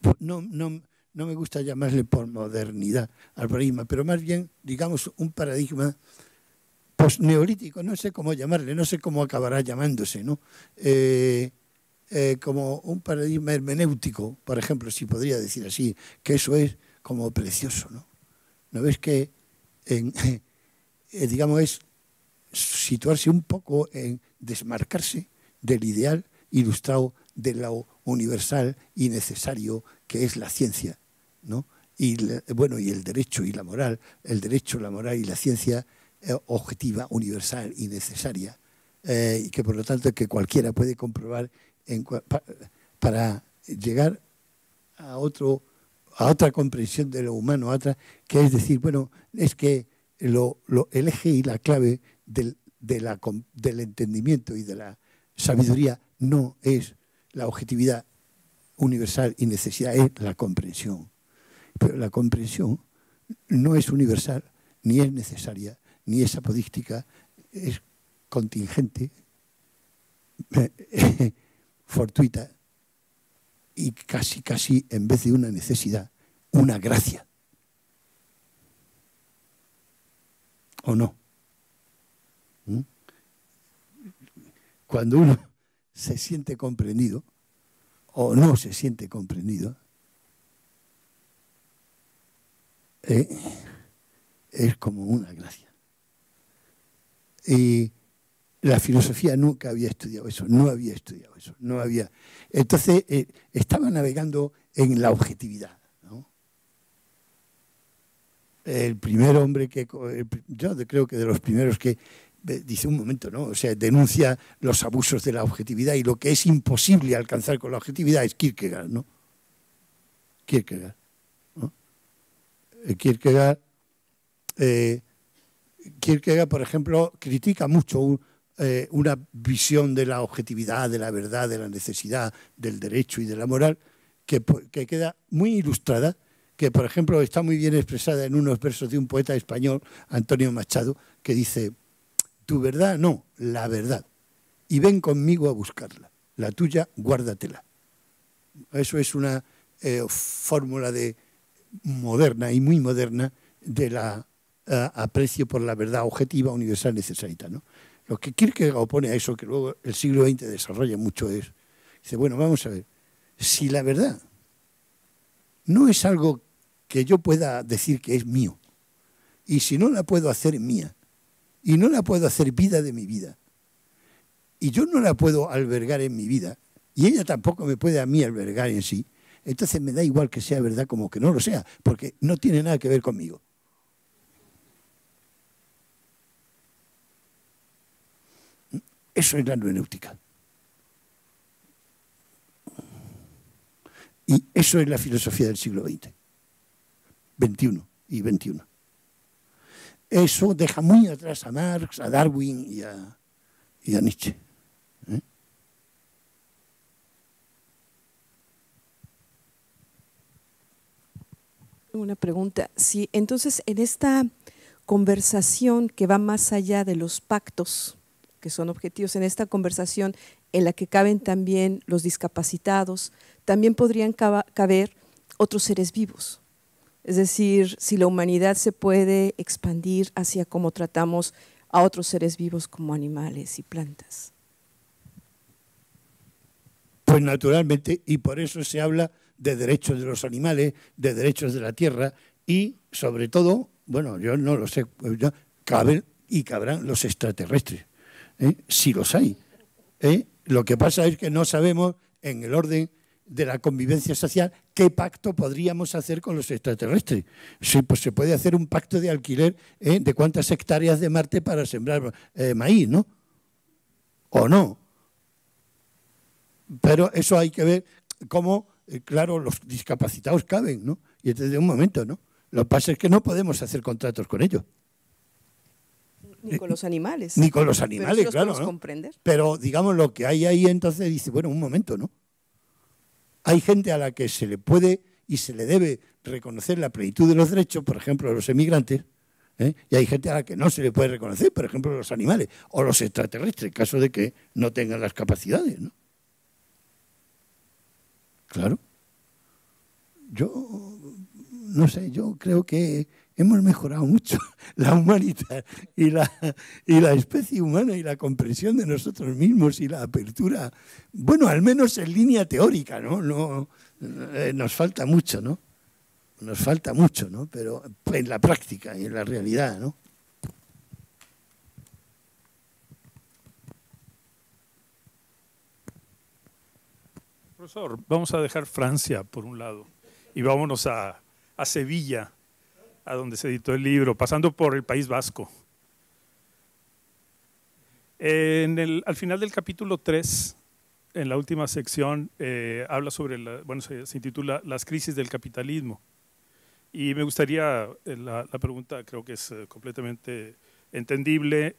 [SPEAKER 1] Pues no, no, me gusta llamarle por modernidad al paradigma, pero más bien, digamos, un paradigma posneolítico, no sé cómo llamarle, no sé cómo acabará llamándose, ¿no? Eh, eh, como un paradigma hermenéutico, por ejemplo, si podría decir así, que eso es como precioso, ¿no? ¿No ves que, <laughs> eh, digamos, es situarse un poco en desmarcarse del ideal ilustrado de lo universal y necesario que es la ciencia, ¿no? Y bueno, y el derecho y la moral, el derecho, la moral y la ciencia eh, objetiva, universal y necesaria, eh, y que por lo tanto que cualquiera puede comprobar para llegar a otro a otra comprensión de lo humano, otra, que es decir, bueno, es que lo, lo, el eje y la clave del, de del entendimiento y de la sabiduría no es la objetividad universal y necesidad es la comprensión. Pero la comprensión no es universal, ni es necesaria, ni es apodística, es contingente, <laughs> fortuita y casi, casi, en vez de una necesidad, una gracia. ¿O no? ¿Mm? Cuando uno se siente comprendido o no se siente comprendido, ¿eh? es como una gracia. Y la filosofía nunca había estudiado eso, no había estudiado eso, no había. Entonces eh, estaba navegando en la objetividad. El primer hombre que, yo creo que de los primeros que dice un momento, ¿no? O sea, denuncia los abusos de la objetividad y lo que es imposible alcanzar con la objetividad es Kierkegaard, ¿no? Kierkegaard. ¿no? Eh, Kierkegaard, eh, Kierkegaard, por ejemplo, critica mucho eh, una visión de la objetividad, de la verdad, de la necesidad, del derecho y de la moral, que queda muy ilustrada que por ejemplo está muy bien expresada en unos versos de un poeta español, Antonio Machado, que dice, tu verdad no, la verdad. Y ven conmigo a buscarla. La tuya, guárdatela. Eso es una eh, fórmula de, moderna y muy moderna de la eh, aprecio por la verdad objetiva, universal, necesaria. ¿no? Lo que Kierkegaard opone a eso, que luego el siglo XX desarrolla mucho, es, dice, bueno, vamos a ver, si la verdad no es algo que yo pueda decir que es mío, y si no la puedo hacer mía, y no la puedo hacer vida de mi vida. Y yo no la puedo albergar en mi vida. Y ella tampoco me puede a mí albergar en sí. Entonces me da igual que sea verdad como que no lo sea, porque no tiene nada que ver conmigo. Eso es la enéutica. Y eso es la filosofía del siglo XX, XXI y XXI eso deja muy atrás a Marx, a Darwin y a, Nietzsche. ¿eh?
[SPEAKER 2] Una pregunta. sí, entonces en esta conversación que va más allá de los pactos, que son objetivos, en esta conversación en la que caben también los discapacitados, también podrían caber otros seres vivos es decir, si la humanidad se puede expandir hacia cómo tratamos a otros seres vivos como animales y plantas.
[SPEAKER 1] Pues naturalmente, y por eso se habla de derechos de los animales, de derechos de la tierra y sobre todo, bueno, yo no lo sé, caben y cabrán los extraterrestres, ¿eh? si los hay. ¿eh? Lo que pasa es que no sabemos en el orden de la convivencia social ¿Qué pacto podríamos hacer con los extraterrestres? Sí, pues se puede hacer un pacto de alquiler ¿eh? de cuántas hectáreas de Marte para sembrar eh, maíz, ¿no? ¿O no? Pero eso hay que ver cómo, eh, claro, los discapacitados caben, ¿no? Y desde un momento, ¿no? Lo que pasa es que no podemos hacer contratos con ellos.
[SPEAKER 2] Ni con los animales. Ni con los animales, claro.
[SPEAKER 1] Pero digamos, lo que hay ahí entonces dice, bueno, un momento, ¿no? Hay gente a la que se le puede y se le debe reconocer la plenitud de los derechos, por ejemplo, los emigrantes, ¿eh? y hay gente a la que no se le puede reconocer, por ejemplo, los animales o los extraterrestres, en caso de que no tengan las capacidades. Claro. Yo, no sé, yo creo que hemos mejorado mucho <laughs> la humanidad y la, especie humana y la comprensión de nosotros mismos y la apertura, bueno, al menos en línea teórica, ¿no? Eh, nos falta mucho, ¿no? Nos falta mucho, ¿no? Pero en la práctica y en la realidad, ¿no? Profesor, vamos a dejar Francia por un lado y vámonos a Sevilla a donde se editó el libro, pasando por el País Vasco. al final del capítulo 3, en la última sección, eh, habla sobre, bueno, se, titula Las crisis del capitalismo. Y me gustaría, eh, la, pregunta creo que es eh, completamente entendible,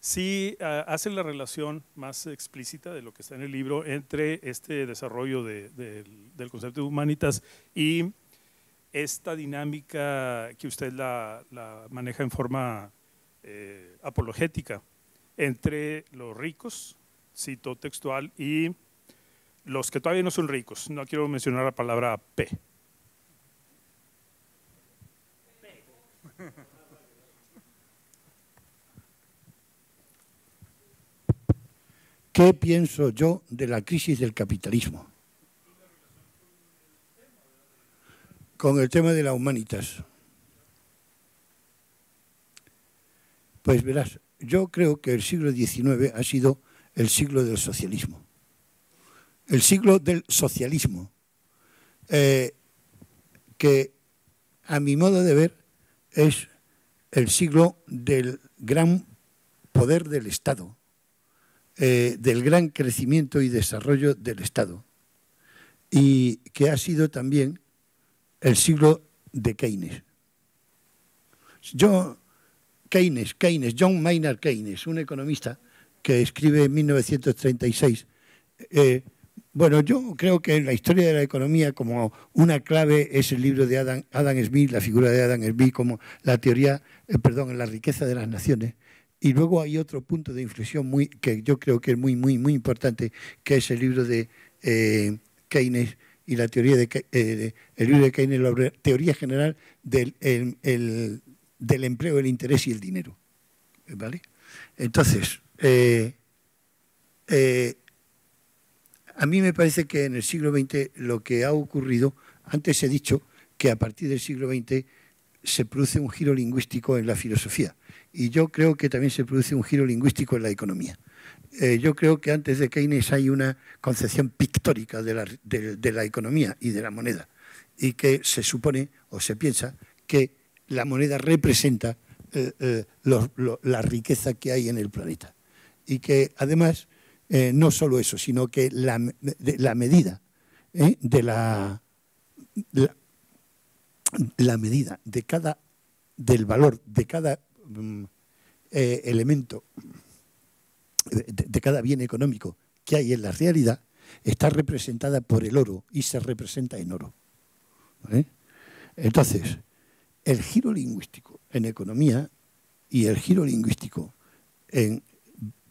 [SPEAKER 1] si hace la relación más explícita de lo que está en el libro entre este desarrollo del concepto de humanitas y esta dinámica que usted la, maneja en forma eh, apologética entre los ricos, cito textual, y los que todavía no son ricos. No quiero mencionar la palabra P. ¿Qué pienso yo de la crisis del capitalismo? con el tema de la humanitas. Pues verás, yo creo que el siglo XIX ha sido el siglo del socialismo. El siglo del socialismo, eh, que a mi modo de ver es el siglo del gran poder del Estado, eh, del gran crecimiento y desarrollo del Estado, y que ha sido también el siglo de Keynes. Yo, Keynes, Keynes, John Maynard Keynes, un economista que escribe en 1936, eh, bueno, yo creo que en la historia de la economía como una clave es el libro de Adam, Smith, la figura de Adam Smith como la teoría, perdón eh, perdón, la riqueza de las naciones. Y luego hay otro punto de inflexión muy, que yo creo que es muy, muy, muy importante, que es el libro de eh, Keynes, y la teoría de, eh, el de Keynes, la teoría general del, empleo, el interés y el dinero. ¿Vale? Entonces, eh, eh, a mí me parece que en el siglo XX lo que ha ocurrido, antes he dicho que a partir del siglo XX se produce un giro lingüístico en la filosofía y yo creo que también se produce un giro lingüístico en la economía. Eh, yo creo que antes de Keynes hay una concepción pictórica de la, economía y de la moneda, y que se supone o se piensa que la moneda representa eh, eh, la riqueza que hay en el planeta. Y que además, no solo eso, sino que la, medida de la, medida de cada del valor de cada mm, elemento de, cada bien económico que hay en la realidad está representada por el oro y se representa en oro. ¿eh? Entonces, el giro lingüístico en economía y el giro lingüístico en,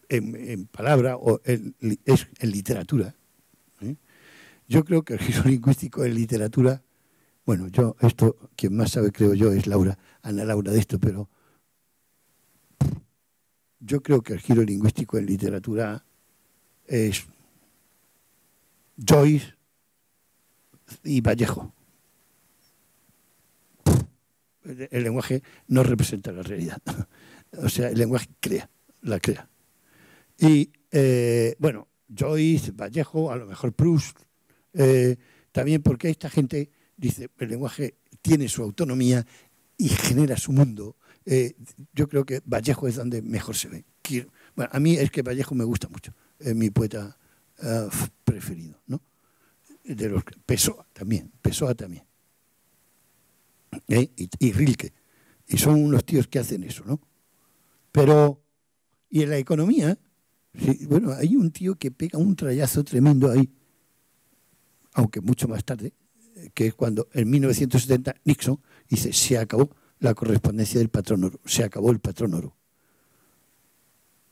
[SPEAKER 1] en, palabra o en, en literatura, ¿eh? yo creo que el giro <laughs> lingüístico en literatura, bueno, yo esto, quien más sabe creo yo es Laura, Ana Laura de esto, pero yo creo que el giro lingüístico en literatura es Joyce y Vallejo. El, lenguaje no representa la realidad. <laughs> O sea, el lenguaje crea, la crea. Y eh, bueno, Joyce, Vallejo, a lo mejor Proust, eh, también porque esta gente dice, el lenguaje tiene su autonomía y genera su mundo eh, yo creo que Vallejo es donde mejor se ve. bueno, a mí es que Vallejo me gusta mucho, es mi poeta ah, preferido, ¿no? De los, Pessoa también, Pessoa también. Eh, y, Rilke. Y son unos tíos que hacen eso, ¿no? Pero, y en la economía, bueno, hay un tío que pega un trayazo tremendo ahí, aunque mucho más tarde, eh, que es cuando en 1970 Nixon dice, se acabó la correspondencia del patrón oro. Se acabó el patrón oro.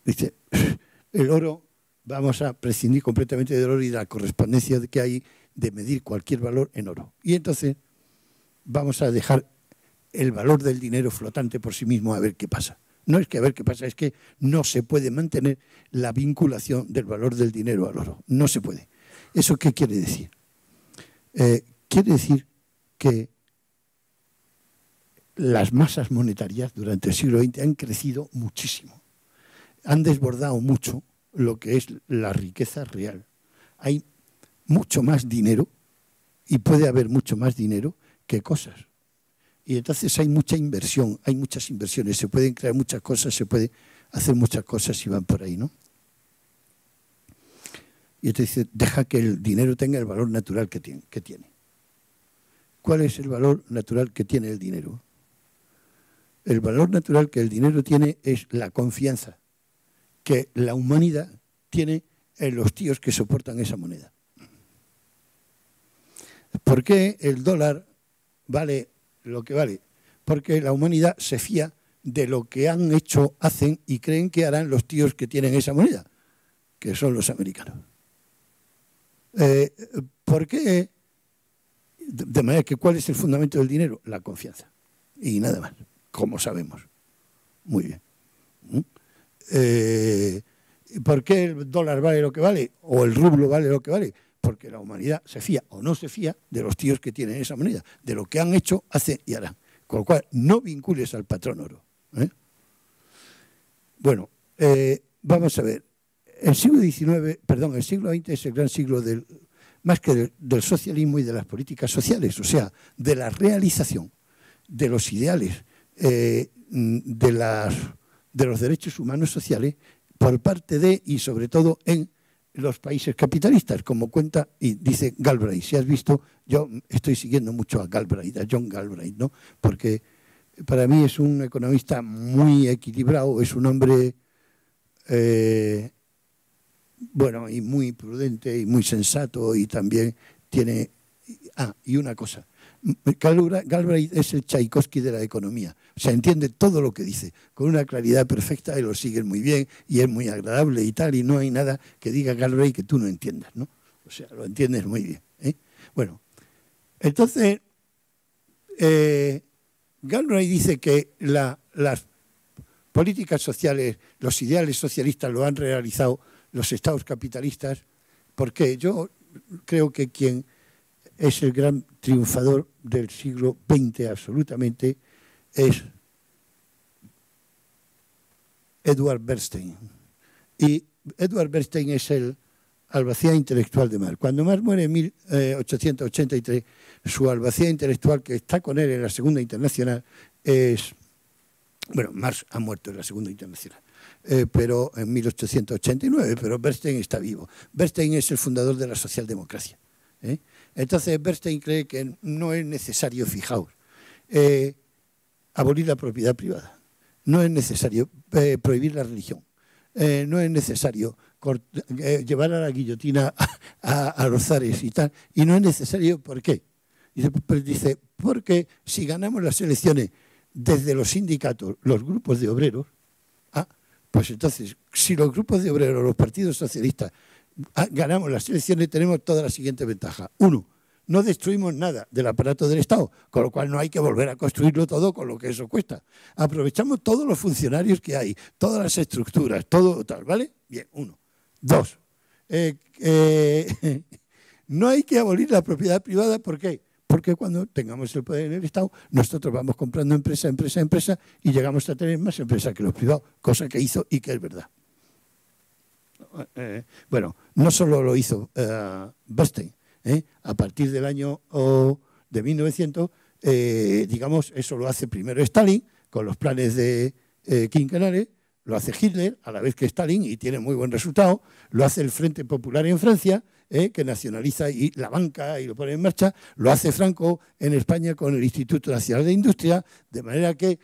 [SPEAKER 1] Dice, <laughs> el oro, vamos a prescindir completamente del oro y de la correspondencia que hay de medir cualquier valor en oro. Y entonces vamos a dejar el valor del dinero flotante por sí mismo a ver qué pasa. No es que a ver qué pasa, es que no se puede mantener la vinculación del valor del dinero al oro. No se puede. ¿Eso qué quiere decir? Eh, quiere decir que las masas monetarias durante el siglo XX han crecido muchísimo, han desbordado mucho lo que es la riqueza real. Hay mucho más dinero y puede haber mucho más dinero que cosas. Y entonces hay mucha inversión, hay muchas inversiones, se pueden crear muchas cosas, se pueden hacer muchas cosas y van por ahí, ¿no? Y entonces dice, deja que el dinero tenga el valor natural que tiene. ¿Cuál es el valor natural que tiene el dinero? El valor natural que el dinero tiene es la confianza que la humanidad tiene en los tíos que soportan esa moneda. ¿Por qué el dólar vale lo que vale? Porque la humanidad se fía de lo que han hecho, hacen y creen que harán los tíos que tienen esa moneda, que son los americanos. Eh, ¿Por qué? De manera que, ¿cuál es el fundamento del dinero? La confianza. Y nada más como sabemos. Muy bien. ¿Mm? Eh, ¿Por qué el dólar vale lo que vale? ¿O el rublo vale lo que vale? Porque la humanidad se fía o no se fía de los tíos que tienen esa moneda, de lo que han hecho, hacen y harán. Con lo cual, no vincules al patrón oro. ¿eh? Bueno, eh, vamos a ver. El siglo XIX, perdón, el siglo XX es el gran siglo del, más que del, del socialismo y de las políticas sociales, o sea, de la realización de los ideales eh, de, las, de los derechos humanos sociales por parte de y sobre todo en los países capitalistas, como cuenta y dice Galbraith. Si has visto, yo estoy siguiendo mucho a Galbraith, a John Galbraith, ¿no? Porque para mí es un economista muy equilibrado, es un hombre eh, bueno y muy prudente y muy sensato y también tiene ah y una cosa Galbraith es el Tchaikovsky de la economía. O sea, entiende todo lo que dice con una claridad perfecta y lo sigue muy bien y es muy agradable y tal. Y no hay nada que diga Galbraith que tú no entiendas, ¿no? O sea, lo entiendes muy bien. ¿eh? Bueno, entonces, eh, Galbraith dice que las políticas sociales, los ideales socialistas lo han realizado los estados capitalistas, porque yo creo que quien es el gran triunfador del siglo XX absolutamente, es Edward Bernstein. Y Edward Bernstein es el albacea intelectual de Marx. Cuando Marx muere en 1883, eh, su albacea intelectual que está con él en la Segunda Internacional es... Bueno, Marx ha muerto en la Segunda Internacional, eh, pero en 1889, pero Bernstein está vivo. Bernstein es el fundador de la socialdemocracia. ¿eh? Entonces Bernstein cree que no es necesario, fijaos, eh, abolir la propiedad privada, no es necesario eh, prohibir la religión, eh, no es necesario llevar a la guillotina <laughs> a, los zares y tal, y no es necesario, ¿por qué? Dice, pues dice, porque si ganamos las elecciones desde los sindicatos, los grupos de obreros, ah, pues entonces, si los grupos de obreros, los partidos socialistas, Ah, ganamos las elecciones y tenemos toda la siguiente ventaja. Uno, no destruimos nada del aparato del Estado, con lo cual no hay que volver a construirlo todo con lo que eso cuesta. Aprovechamos todos los funcionarios que hay, todas las estructuras, todo tal, ¿vale? Bien, uno. Dos, eh, eh, <laughs> no hay que abolir la propiedad privada, ¿por qué? Porque cuando tengamos el poder en el Estado, nosotros vamos comprando empresa, empresa, empresa y llegamos a tener más empresas que los privados, cosa que hizo y que es verdad. Eh, eh, bueno, no solo lo hizo eh, eh a partir del año de 1900, digamos, eso lo hace primero Stalin con los planes de Quinquenales, lo hace Hitler a la vez que Stalin y tiene muy buen resultado, lo hace el Frente Popular en Francia, que nacionaliza y la banca y lo pone en marcha, lo hace Franco en España con el Instituto Nacional de Industria, de manera que,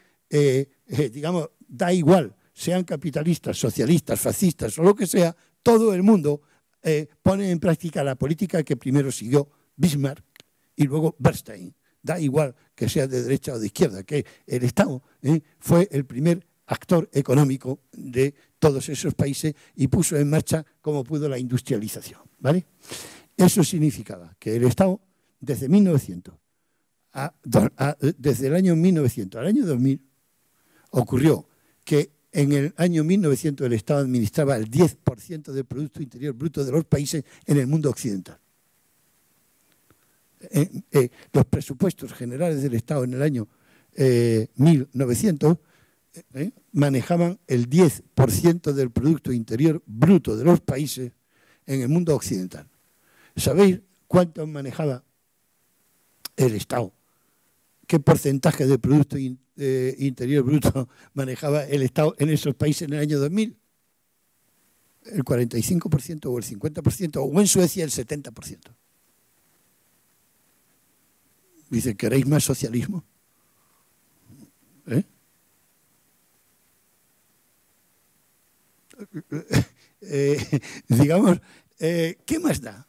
[SPEAKER 1] digamos, da igual sean capitalistas, socialistas, fascistas o lo que sea, todo el mundo eh, pone en práctica la política que primero siguió Bismarck y luego Bernstein. Da igual que sea de derecha o de izquierda, que el Estado eh, fue el primer actor económico de todos esos países y puso en marcha como pudo la industrialización. ¿vale? Eso significaba que el Estado, desde 1900, desde el año 1900 al año 2000, ocurrió que en el año 1900 el Estado administraba el 10% del Producto Interior Bruto de los países en el mundo occidental. Eh, eh, los presupuestos generales del Estado en el año 1900 eh, manejaban el 10% del Producto Interior Bruto de los países en el mundo occidental. ¿Sabéis cuánto manejaba el Estado qué porcentaje de Producto Interior Bruto <laughs> manejaba el Estado en esos países en el año 2000. El 45% o el 50%, o en Suecia el 70%. Dice, ¿queréis más socialismo? ¿Eh? <laughs> Eh, digamos, eh, ¿qué más da?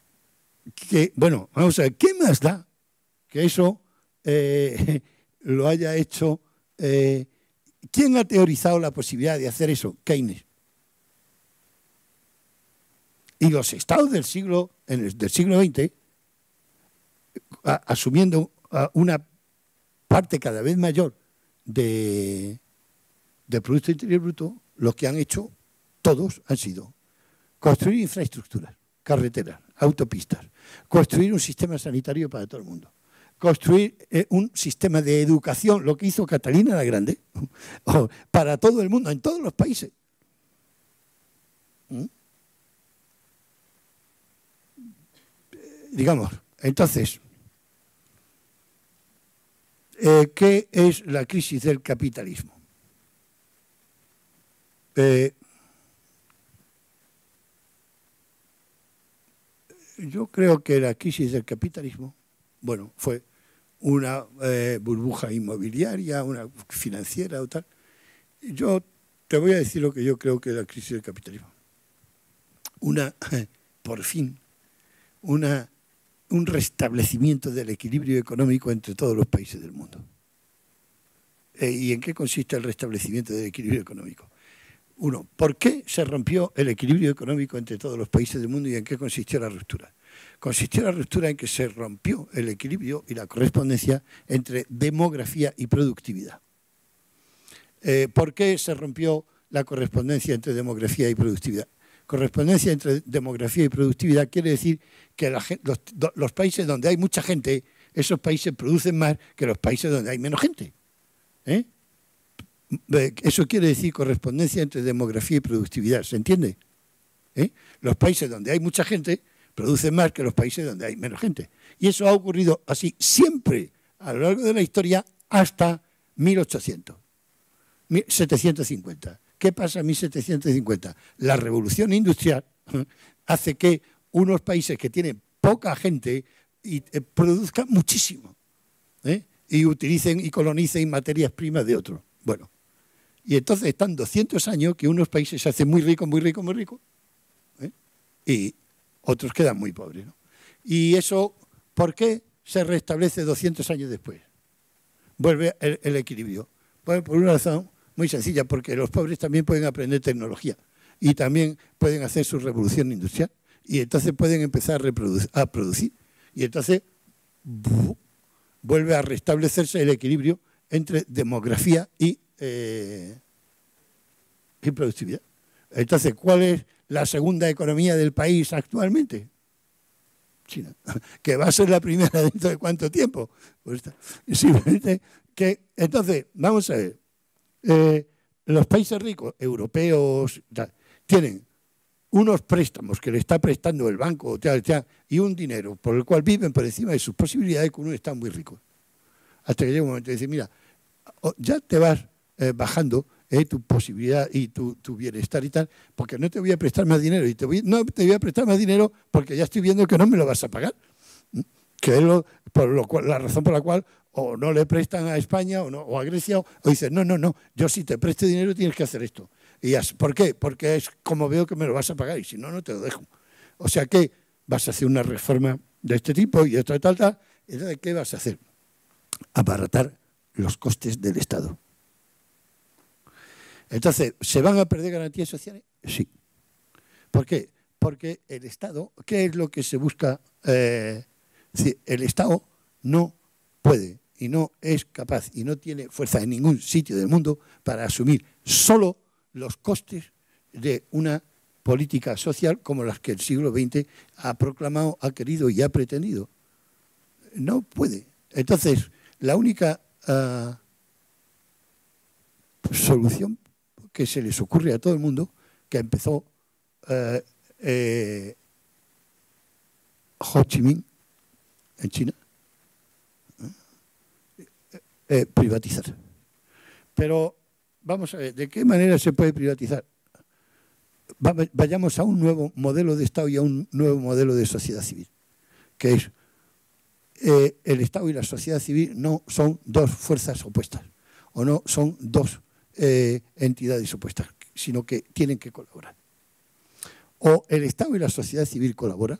[SPEAKER 1] Que, bueno, vamos a ver, ¿qué más da que eso eh, <laughs> lo haya hecho. Eh, ¿Quién ha teorizado la posibilidad de hacer eso? Keynes. Y los estados del siglo, del siglo XX, asumiendo una parte cada vez mayor de, de Producto Interior Bruto, lo que han hecho todos han sido construir infraestructuras, carreteras, autopistas, construir un sistema sanitario para todo el mundo, construir eh, un sistema de educación, lo que hizo Catalina la Grande, <laughs> oh, para todo el mundo, en todos los países. ¿Mm? Eh, digamos, entonces, eh, ¿qué es la crisis del capitalismo? yo creo que la crisis del capitalismo, bueno, fue una eh, burbuja inmobiliaria, una financiera o tal. Yo te voy a decir lo que yo creo que es la crisis del capitalismo. Una, <laughs> por fin, una, un restablecimiento del equilibrio económico entre todos los países del mundo. Eh, ¿Y en qué consiste el restablecimiento del equilibrio económico? Uno, ¿por qué se rompió el equilibrio económico entre todos los países del mundo y en qué consistió la ruptura? consistió la ruptura en que se rompió el equilibrio y la correspondencia entre demografía y productividad. Eh, ¿Por qué se rompió la correspondencia entre demografía y productividad? Correspondencia entre demografía y productividad quiere decir que los, países donde hay mucha gente, esos países producen más que los países donde hay menos gente. ¿eh? Eso quiere decir correspondencia entre demografía y productividad, ¿se entiende? ¿Eh? Los países donde hay mucha gente producen más que los países donde hay menos gente. Y eso ha ocurrido así siempre a lo largo de la historia hasta 1800, 1750. ¿Qué pasa en 1750? La revolución industrial ¿eh? hace que unos países que tienen poca gente y, eh, produzcan muchísimo ¿eh? y utilicen y colonicen materias primas de otros. Bueno, y entonces están 200 años que unos países se hacen muy ricos, muy ricos, muy ricos. Y, otros quedan muy pobres. ¿Y eso por qué se restablece 200 años después? Vuelve el, equilibrio. Pues por una razón muy sencilla, porque los pobres también pueden aprender tecnología y también pueden hacer su revolución industrial y entonces pueden empezar a, producir y entonces vuelve a restablecerse el equilibrio entre demografía y eh, productividad. Entonces, ¿cuál es la segunda economía del país actualmente. China, <laughs> que va a ser la primera <laughs> dentro de cuánto tiempo. Pues simplemente que, entonces, vamos a ver, eh, los países ricos, europeos, tienen unos préstamos que le está prestando el banco y un dinero por el cual viven por encima de sus posibilidades que uno está muy rico. Hasta que llega un momento y dice, mira, ya te vas eh, bajando tu posibilidad y tu, bienestar y tal, porque no te voy a prestar más dinero. Y te voy, no te voy a prestar más dinero porque ya estoy viendo que no me lo vas a pagar. Que es por lo cual, la razón por la cual o no le prestan a España o, a Grecia, o, dicen, no, no, no, yo si te preste dinero tienes que hacer esto. Y ¿Por qué? Porque es como veo que me lo vas a pagar y si no, no te lo dejo. O sea que vas a hacer una reforma de este tipo y otra tal, tal. Entonces, ¿qué vas a hacer? Abaratar los costes del Estado. Entonces, ¿se van a perder garantías sociales? Sí. ¿Por qué? Porque el Estado, ¿qué es lo que se busca? Eh, el Estado no puede y no es capaz y no tiene fuerza en ningún sitio del mundo para asumir solo los costes de una política social como las que el siglo XX ha proclamado, ha querido y ha pretendido. No puede. Entonces, la única ah, solución que se les ocurre a todo el mundo, que empezó eh, eh, Ho Chi Minh en China, eh, privatizar. Pero vamos a ver, ¿de qué manera se puede privatizar? Vayamos a un nuevo modelo de Estado y a un nuevo modelo de sociedad civil, que es el Estado y la sociedad civil no son dos fuerzas opuestas, o no son dos eh, entidades opuestas, sino que tienen que colaborar. O el Estado y la sociedad civil colaboran,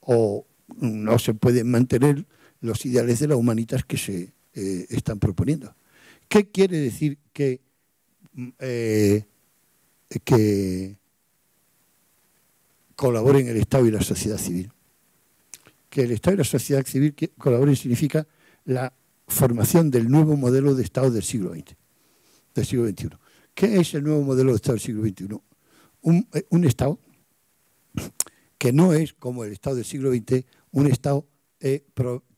[SPEAKER 1] o no se pueden mantener los ideales de la humanitas que se eh, están proponiendo. ¿Qué quiere decir que, mm, eh, que colaboren el Estado y la sociedad civil? Que el Estado y la sociedad civil colaboren significa la formación del nuevo modelo de Estado del siglo XX del siglo XXI. ¿Qué es el nuevo modelo de Estado del siglo XXI? Eh, un, Estado que no es, como el Estado del siglo XX, un Estado eh,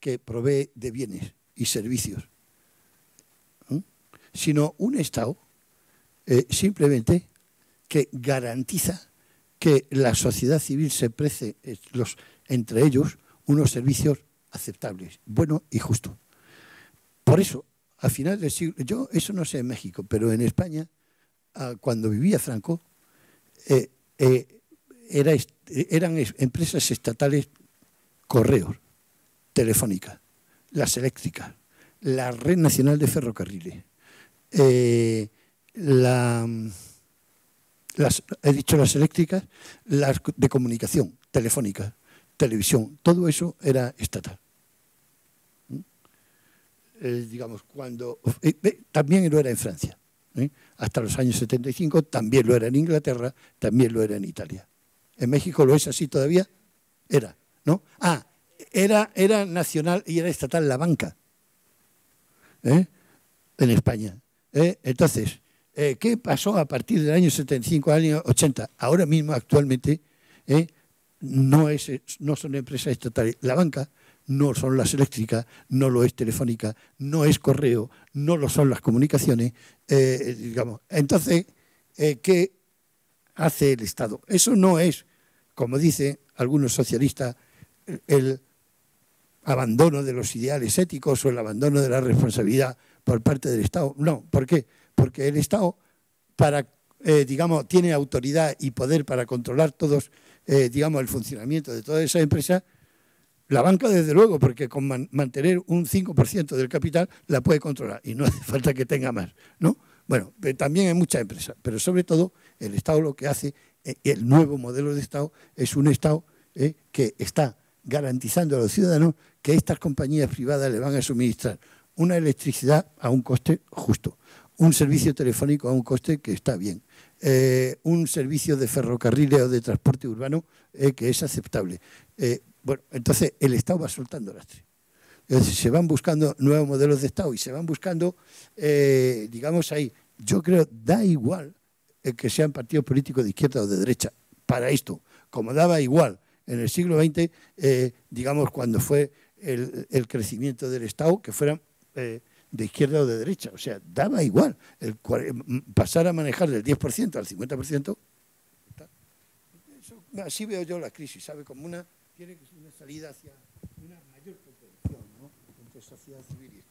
[SPEAKER 1] que provee de bienes y servicios, sino un Estado eh, simplemente que garantiza que la sociedad civil se prece entre ellos unos servicios aceptables, buenos y justos. Por eso a final del siglo, yo eso no sé en México, pero en España, ah, cuando vivía Franco, eh, eh, eran empresas estatales correos, telefónica, las eléctricas, la Red Nacional de Ferrocarriles, eh, las, he dicho las eléctricas, las de comunicación, telefónica, televisión, todo eso era estatal. Eh, digamos, cuando eh, eh, también lo era en Francia, hasta los años 75, también lo era en Inglaterra, también lo era en Italia. ¿En México lo es así todavía? Era, ¿no? Ah, era, era nacional y era estatal la banca en España. Entonces, ¿qué pasó a partir del año 75 al año 80? Ahora mismo, actualmente, no, es, no son empresas estatales. La banca no son las eléctricas, no lo es telefónica, no es correo, no lo son las comunicaciones, eh, eh, digamos. Entonces, eh, ¿qué hace el Estado? Eso no es, como dicen algunos socialistas, el abandono de los ideales éticos o el abandono de la responsabilidad por parte del Estado. No, ¿por qué? Porque el Estado, para, digamos, tiene autoridad y poder para controlar todos, digamos, el funcionamiento de todas esas empresas, la banca, desde luego, porque con mantener un 5% del capital la puede controlar y no hace <laughs> falta que tenga más, ¿no? Bueno, eh, también hay muchas empresas, pero sobre todo el Estado lo que hace, eh, el nuevo modelo de Estado es un Estado eh, que está garantizando a los ciudadanos que estas compañías privadas le van a suministrar una electricidad a un coste justo, un servicio telefónico a un coste que está bien, un servicio de ferrocarril o de transporte urbano que es aceptable. Bueno, entonces el Estado va soltando lastre. Entonces se van buscando nuevos modelos de Estado y se van buscando, eh, digamos ahí, yo creo, da igual eh, que sean partidos políticos de izquierda o de derecha para esto, como daba igual en el siglo XX, eh, digamos, cuando fue el, crecimiento del Estado, que fueran de izquierda o de derecha. O sea, daba igual pasar a manejar del 10% al 50%. Así veo yo la crisis, ¿sabe? Como una tiene que ser una salida hacia una mayor protección ¿no? entre sociedad civil